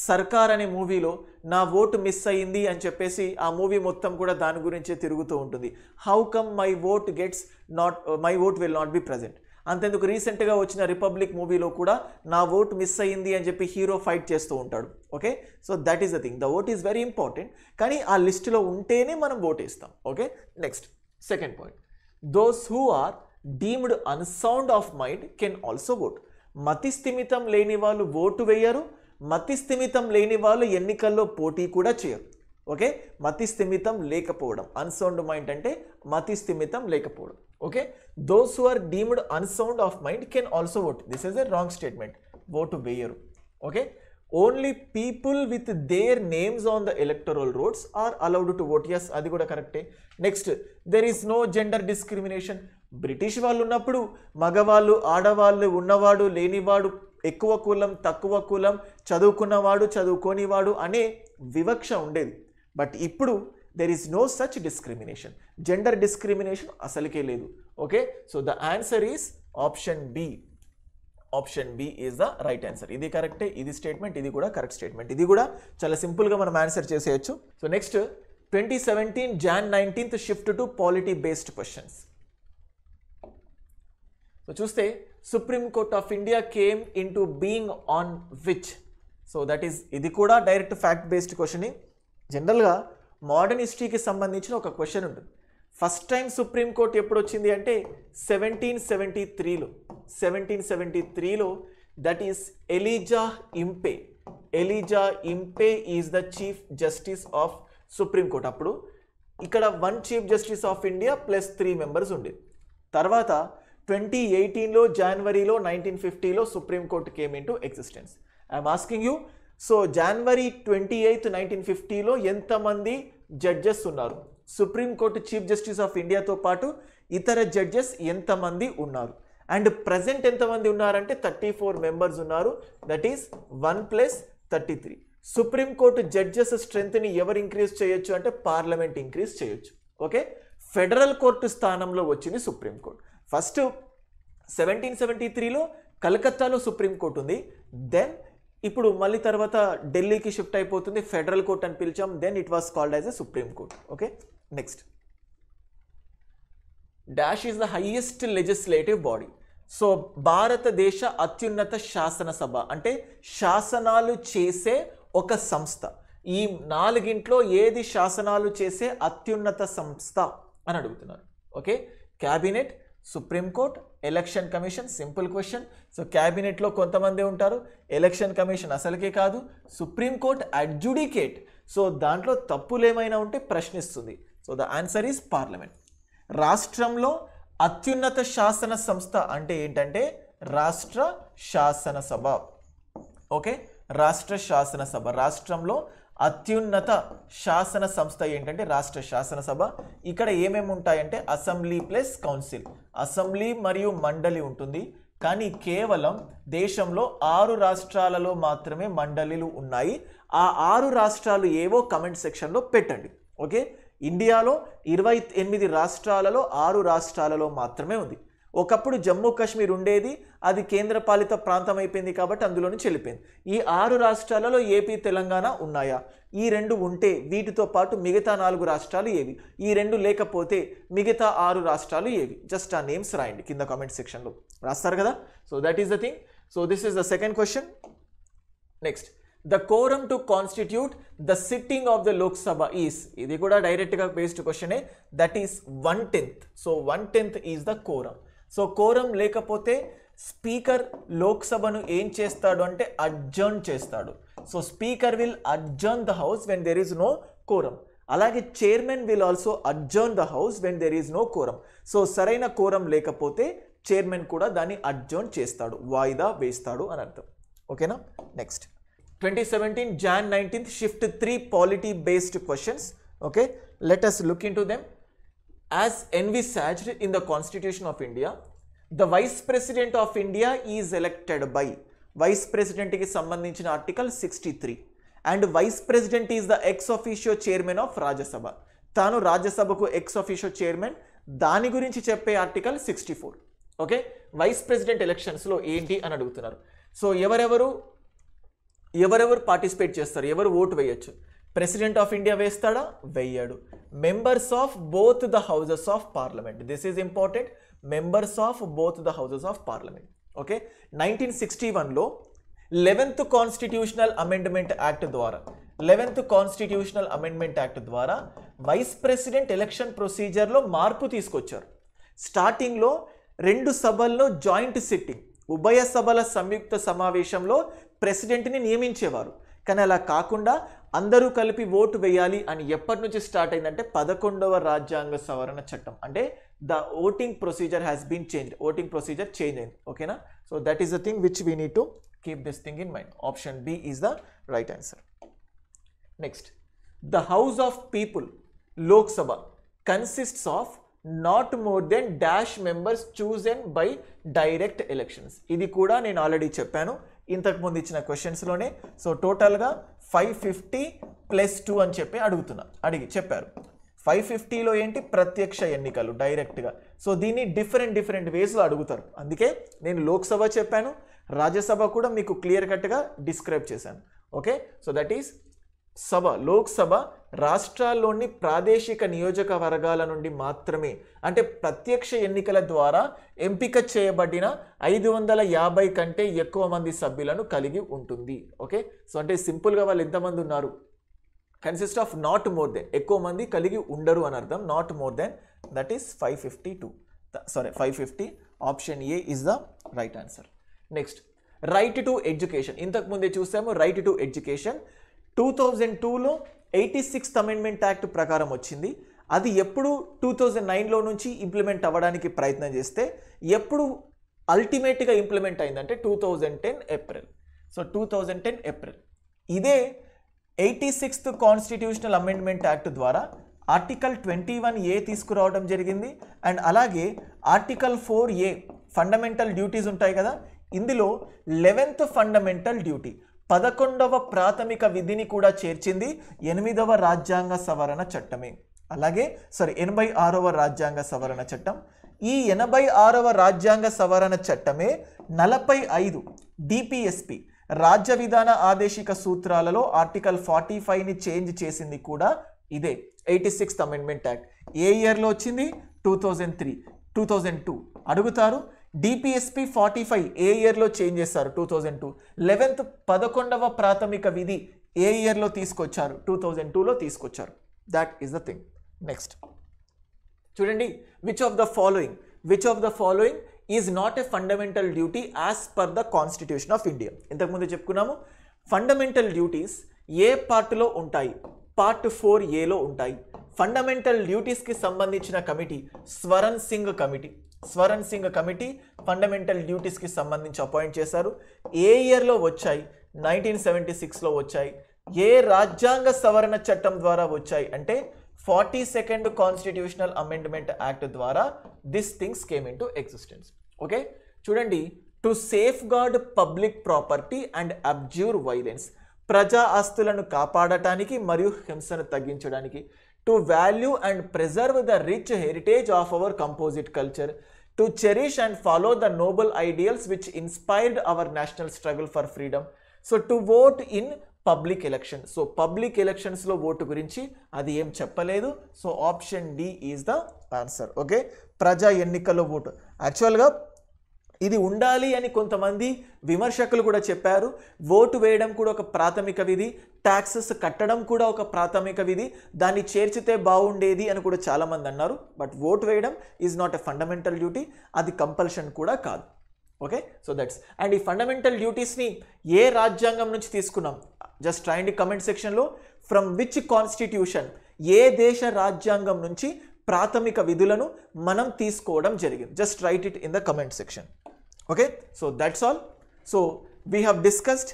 సర్కార్ అనే మూవీలో నా ఓటు మిస్ అయ్యింది అని చెప్పేసి ఆ మూవీ మొత్తం కూడా దాని గురించే తిరుగుతూ ఉంటుంది how come my vote gets not my vote will not be present అంతెందుకు రీసెంట్గా వచ్చిన రిపబ్లిక్ మూవీలో కూడా నా ఓట్ మిస్ అయ్యింది అని చెప్పి హీరో ఫైట్ చేస్తూ ఉంటాడు okay so that is the thing the vote is very important కానీ ఆ లిస్టులో ఉంటేనే మనం ఓట్ ఇస్తాం okay next second point those who are deemed unsound of mind can also vote మతిస్థిమితం లేని వాళ్ళు ఓటు వేయరు మతి స్థిమితం లేని వాళ్ళు ఎన్నికల్లో పోటీ కూడా చేయరు ఓకే మతి స్థిమితం లేకపోవడం అన్సౌండ్ మైండ్ అంటే మతి స్థిమితం లేకపోవడం okay those who are deemed unsound of mind can also vote this is a wrong statement vote వేయరు okay only people with their names on the electoral rolls are allowed to vote yes అది కూడా కరెక్టే next there is no gender discrimination British వాళ్ళు ఉన్నప్పుడు మగవాళ్ళు ఆడవాళ్ళు ఉన్నవాడు లేనివాడు ఎక్కువ కులం తక్కువ కులం చదువుకున్నవాడు చదువుకోనివాడు అనే వివక్ష ఉండేది బట్ ఇప్పుడు there is no such discrimination gender discrimination అసలుకే లేదు okay so the answer is option B option B is the right answer ఇది కరెక్టే ఇది స్టేట్మెంట్ ఇది కూడా కరెక్ట్ స్టేట్మెంట్ ఇది కూడా చాలా సింపుల్గా మనం ఆన్సర్ చేసేయచ్చు so next twenty seventeen Jan nineteenth shift to polity based questions so చూస్తే supreme court of India came in into being on which so that is ఇది కూడా డైరెక్ట్ ఫ్యాక్ట్ బేస్డ్ క్వశ్చనింగ్ జనరల్గా మోడర్న్ హిస్టరీకి సంబంధించిన ఒక question ఉంటుంది first time supreme court ఎప్పుడు వచ్చింది అంటే సెవెంటీన్ సెవెంటీ త్రీలో సెవెంటీన్ సెవెంటీ త్రీలో that is Elijah Impey Elijah Impey is the chief justice of supreme court అప్పుడు ఇక్కడ one chief justice of India plus three members ఉండేది తర్వాత ట్వంటీ ఎయిటీన్లో జనవరిలో నైన్టీన్ ఫిఫ్టీలో supreme court came in to existence I'm asking you so January twenty eighth nineteen ఫిఫ్టీలో ఎంతమంది judges ఉన్నారు సుప్రీంకోర్టు చీఫ్ జస్టిస్ ఆఫ్ ఇండియాతో పాటు ఇతర జడ్జెస్ ఎంతమంది ఉన్నారు అండ్ ప్రజెంట్ ఎంతమంది ఉన్నారంటే థర్టీ ఫోర్ మెంబర్స్ ఉన్నారు that is one plus thirty three supreme court judges స్ట్రెంగ్త్ని ఎవరు ఇంక్రీజ్ చేయొచ్చు అంటే పార్లమెంట్ ఇంక్రీజ్ చేయొచ్చు ఓకే ఫెడరల్ కోర్టు స్థానంలో వచ్చింది సుప్రీంకోర్టు ఫస్ట్ సెవెంటీన్ సెవెంటీ త్రీలో కలకత్తాలో సుప్రీంకోర్టు ఉంది దెన్ ఇప్పుడు మళ్ళీ తర్వాత ఢిల్లీకి షిఫ్ట్ అయిపోతుంది ఫెడరల్ కోర్ట్ అని పిలిచాం then it was called as a supreme court okay next dash is the highest legislative body so భారతదేశ అత్యున్నత శాసనసభ అంటే శాసనాలు చేసే ఒక సంస్థ ఈ నాలుగింట్లో ఏది శాసనాలు చేసే అత్యున్నత సంస్థ అని అడుగుతున్నారు okay cabinet supreme court election commission simple question so క్యాబినెట్లో కొంతమంది ఉంటారు ఎలక్షన్ కమిషన్ అసలుకే కాదు సుప్రీంకోర్ట్ అడ్జుడికేట్ సో దాంట్లో తప్పులు ఏమైనా ఉంటే ప్రశ్నిస్తుంది so the answer is parliament రాష్ట్రంలో అత్యున్నత శాసన సంస్థ అంటే ఏంటంటే రాష్ట్ర శాసనసభ ఓకే రాష్ట్ర శాసనసభ రాష్ట్రంలో అత్యున్నత శాసన సంస్థ ఏంటంటే రాష్ట్ర శాసనసభ ఇక్కడ ఏమేమి ఉంటాయంటే అసెంబ్లీ ప్లస్ కౌన్సిల్ అసెంబ్లీ మరియు మండలి ఉంటుంది కానీ కేవలం దేశంలో ఆరు రాష్ట్రాలలో మాత్రమే మండలిలు ఉన్నాయి ఆ ఆరు రాష్ట్రాలు ఏవో కమెంట్ సెక్షన్లో పెట్టండి ఓకే ఇండియాలో ఇరవై ఎనిమిది రాష్ట్రాలలో ఆరు రాష్ట్రాలలో మాత్రమే ఉంది ఒకప్పుడు జమ్మూ కాశ్మీర్ ఉండేది అది కేంద్రపాలిత ప్రాంతం అయిపోయింది కాబట్టి అందులోని చెల్లిపోయింది ఈ ఆరు రాష్ట్రాలలో ఏపీ తెలంగాణ ఉన్నాయా ఈ రెండు ఉంటే వీటితో పాటు మిగతా నాలుగు రాష్ట్రాలు ఏవి ఈ రెండు లేకపోతే మిగతా ఆరు రాష్ట్రాలు ఏవి జస్ట్ ఆ నేమ్స్ రాయండి కింద కామెంట్ సెక్షన్లో రాస్తారు కదా so that is the thing so this is the second question next the quorum to constitute the sitting of the Lok Sabha is ఇది కూడా డైరెక్ట్గా బేస్డ్ క్వశ్చనే that is one tenth so one tenth is the quorum so quorum లేకపోతే speaker లోక్సభను ఏం చేస్తాడు అంటే adjourn చేస్తాడు so speaker will adjourn the house when there is no quorum అలాగే chairman will also adjourn the house when there is no quorum so సరైన quorum లేకపోతే chairman కూడా దాన్ని అడ్జర్న్ చేస్తాడు వాయిదా వేస్తాడు అని అర్థం ఓకేనా next twenty seventeen Jan nineteenth shift three polity based questions okay let look into them as envisaged in the constitution of India the vice president of India is elected by vice ప్రెసిడెంట్కి సంబంధించిన article sixty three and vice president is the ex officio chairman of Rajya Sabha తాను రాజ్యసభకు ex officio chairman దాని గురించి చెప్పే article sixty four okay vice president ఎలక్షన్స్లో ఏంటి అని అడుగుతున్నారు సో ఎవరెవరు ఎవరెవరు పార్టిసిపేట్ చేస్తారు ఎవరు ఓటు వేయచ్చు ప్రెసిడెంట్ ఆఫ్ ఇండియా వేస్తాడా వెయ్యాడు members of both the houses of parliament this is important members of both the houses of parliament okay nineteen sixty వన్లో లెవెన్త్ కాన్స్టిట్యూషనల్ అమెండ్మెంట్ యాక్ట్ ద్వారా లెవెన్త్ కాన్స్టిట్యూషనల్ అమెండ్మెంట్ యాక్ట్ ద్వారా vice president election ప్రొసీజర్లో మార్పు తీసుకొచ్చారు స్టార్టింగ్లో రెండు సభల్లో joint sitting ఉభయ సభల సంయుక్త సమావేశంలో ప్రెసిడెంట్ని నియమించేవారు కానీ అలా కాకుండా అందరూ కలిపి ఓటు వేయాలి అని ఎప్పటి నుంచి స్టార్ట్ అయిందంటే పదకొండవ రాజ్యాంగ సవరణ చట్టం అంటే the voting procedure has been change voting procedure change అయింది ఓకేనా so that is the thing which we need to keep this thing in mind option B is the right answer next the house of people Lok Sabha consists of not more than dash members and by direct elections ఇది కూడా నేను already చెప్పాను ఇంతకుముందు ఇచ్చిన క్వశ్చన్స్లోనే so టోటల్గా five fifty plus two అని చెప్పి అడుగుతున్నా అడిగి చెప్పారు ఫైవ్ ఫిఫ్టీలో ఏంటి ప్రత్యక్ష ఎన్నికలు డైరెక్ట్గా సో దీన్ని డిఫరెంట్ డిఫరెంట్ వేస్లో అడుగుతారు అందుకే నేను లోక్సభ చెప్పాను రాజ్యసభ కూడా మీకు క్లియర్ కట్గా డిస్క్రైబ్ చేశాను ఓకే సో దట్ ఈస్ సభ లోక్సభ రాష్ట్రాల్లోని ప్రాదేశిక నియోజక వర్గాల నుండి మాత్రమే అంటే ప్రత్యక్ష ఎన్నికల ద్వారా ఎంపిక చేయబడిన ఐదు వందల యాభై కంటే ఎక్కువ మంది సభ్యులను కలిగి ఉంటుంది ఓకే సో అంటే సింపుల్గా వాళ్ళు ఎంతమంది ఉన్నారు consist of not more than ఎక్కువ మంది కలిగి ఉండరు అని అర్థం not more than that is five fifty two sorry five fifty option A is the right answer next right to education ఇంతకుముందే చూసాము right to education two thousand టూలో eighty sixth amendment act ప్రకారం వచ్చింది అది ఎప్పుడు టూ థౌజండ్ నైన్లో నుంచి implement అవ్వడానికి ప్రయత్నం చేస్తే ఎప్పుడు అల్టిమేట్గా ఇంప్లిమెంట్ అయిందంటే two thousand ten April so two thousand ten April ఇదే eighty sixth constitutional amendment act ద్వారా ఆర్టికల్ ట్వంటీ వన్ ఏ తీసుకురావడం జరిగింది అండ్ అలాగే article four A fundamental duties ఉంటాయి కదా ఇందులో లెవెన్త్ ఫండమెంటల్ డ్యూటీ పదకొండవ ప్రాథమిక విధిని కూడా చేర్చింది ఎనిమిదవ రాజ్యాంగ సవరణ చట్టమే అలాగే సారీ ఎనభై ఆరవ రాజ్యాంగ సవరణ చట్టం ఈ ఎనభై ఆరవ రాజ్యాంగ సవరణ చట్టమే నలభై ఐదు డిపిఎస్పి రాజ్య విధాన ఆదేశిక సూత్రాలలో ఆర్టికల్ ఫార్టీ ఫైవ్ని చేంజ్ చేసింది కూడా ఇదే ఎయిటీ సిక్స్త్ అమెండ్మెంట్ యాక్ట్ ఏ ఇయర్లో వచ్చింది two thousand three two thousand two అడుగుతారు డిపిఎస్పి ఫార్టీ ఫైవ్ ఏ ఇయర్లో చేంజ్ చేస్తారు టూ థౌజండ్ టూ లెవెన్త్ పదకొండవ ప్రాథమిక విధి ఏ ఇయర్లో తీసుకొచ్చారు టూ థౌజండ్ టూలో తీసుకొచ్చారు that is the thing next చూడండి which of the following which of the following is not a fundamental duty as per the constitution of India ఇంతకుముందు చెప్పుకున్నాము ఫండమెంటల్ డ్యూటీస్ ఏ పార్ట్లో ఉంటాయి పార్ట్ ఫోర్ ఏలో ఉంటాయి ఫండమెంటల్ డ్యూటీస్కి సంబంధించిన committee Swaran Singh committee Swaran Singh committee fundamental డ్యూటీస్కి సంబంధించి అపాయింట్ చేశారు ఏ ఇయర్లో వచ్చాయి నైన్టీన్ సెవెంటీ సిక్స్లో వచ్చాయి ఏ రాజ్యాంగ సవరణ చట్టం ద్వారా వచ్చాయి అంటే forty second constitutional amendment act ద్వారా this things came in to existence okay చూడండి to safeguard public property and abjure violence ప్రజా ఆస్తులను కాపాడటానికి మరియు హింసను తగ్గించడానికి to value and preserve the rich heritage of our composite culture, to cherish and follow the noble ideals which inspired our national struggle for freedom. So, to vote in public election so public ఎలక్షన్స్లో vote గురించి అది ఏం చెప్పలేదు so option D is the answer okay ప్రజా ఎన్నికల్లో vote యాక్చువల్గా ఇది ఉండాలి అని కొంతమంది విమర్శకులు కూడా చెప్పారు ఓటు వేయడం కూడా ఒక ప్రాథమిక విధి ట్యాక్సెస్ కట్టడం కూడా ఒక ప్రాథమిక విధి దాన్ని చేర్చితే బాగుండేది అని కూడా చాలామంది అన్నారు బట్ ఓటు వేయడం is not a fundamental duty అది కంపల్షన్ కూడా కాదు ఓకే సో దట్స్ అండ్ ఈ ఫండమెంటల్ డ్యూటీస్ని ఏ రాజ్యాంగం నుంచి తీసుకున్నాం జస్ట్ రాయండి కమెంట్ సెక్షన్లో ఫ్రమ్ విచ్ కాన్స్టిట్యూషన్ ఏ దేశ రాజ్యాంగం నుంచి ప్రాథమిక విధులను మనం తీసుకోవడం జరిగింది just write it in the comment section okay. So, that is all. So, we have discussed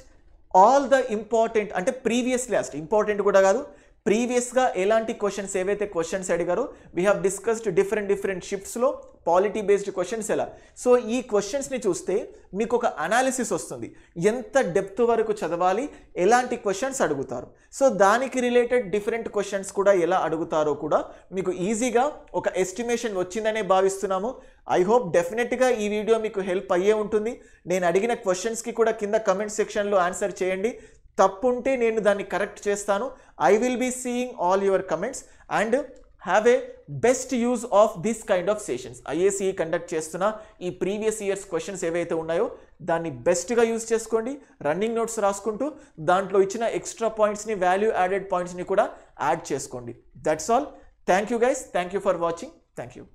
all the important అంటే ప్రీవియస్లీ అస్ట్ ఇంపార్టెంట్ కూడా కాదు ప్రీవియస్గా ఎలాంటి క్వశ్చన్స్ ఏవైతే క్వశ్చన్స్ అడిగారో we have discussed different different షిఫ్ట్స్లో పాలిటీ బేస్డ్ క్వశ్చన్స్ ఎలా సో ఈ క్వశ్చన్స్ని చూస్తే మీకు ఒక అనాలిసిస్ వస్తుంది ఎంత డెప్త్ వరకు చదవాలి ఎలాంటి క్వశ్చన్స్ అడుగుతారు సో దానికి రిలేటెడ్ డిఫరెంట్ క్వశ్చన్స్ కూడా ఎలా అడుగుతారో కూడా మీకు ఈజీగా ఒక ఎస్టిమేషన్ వచ్చిందనే భావిస్తున్నాము ఐ హోప్ డెఫినెట్గా ఈ వీడియో మీకు హెల్ప్ అయ్యే ఉంటుంది నేను అడిగిన క్వశ్చన్స్కి కూడా కింద కమెంట్ సెక్షన్లో ఆన్సర్ చేయండి తప్పు ఉంటే నేను దాన్ని కరెక్ట్ చేస్తాను I will be seeing all your comments and have a best use of this kind of sessions IACE conduct చేస్తున్న ఈ ప్రీవియస్ ఇయర్స్ క్వశ్చన్స్ ఏవైతే ఉన్నాయో దాన్ని బెస్ట్గా యూజ్ చేసుకోండి రన్నింగ్ నోట్స్ రాసుకుంటూ దాంట్లో ఇచ్చిన ఎక్స్ట్రా పాయింట్స్ని వాల్యూ యాడెడ్ పాయింట్స్ని కూడా యాడ్ చేసుకోండి that's all thank you guys thank you for watching thank you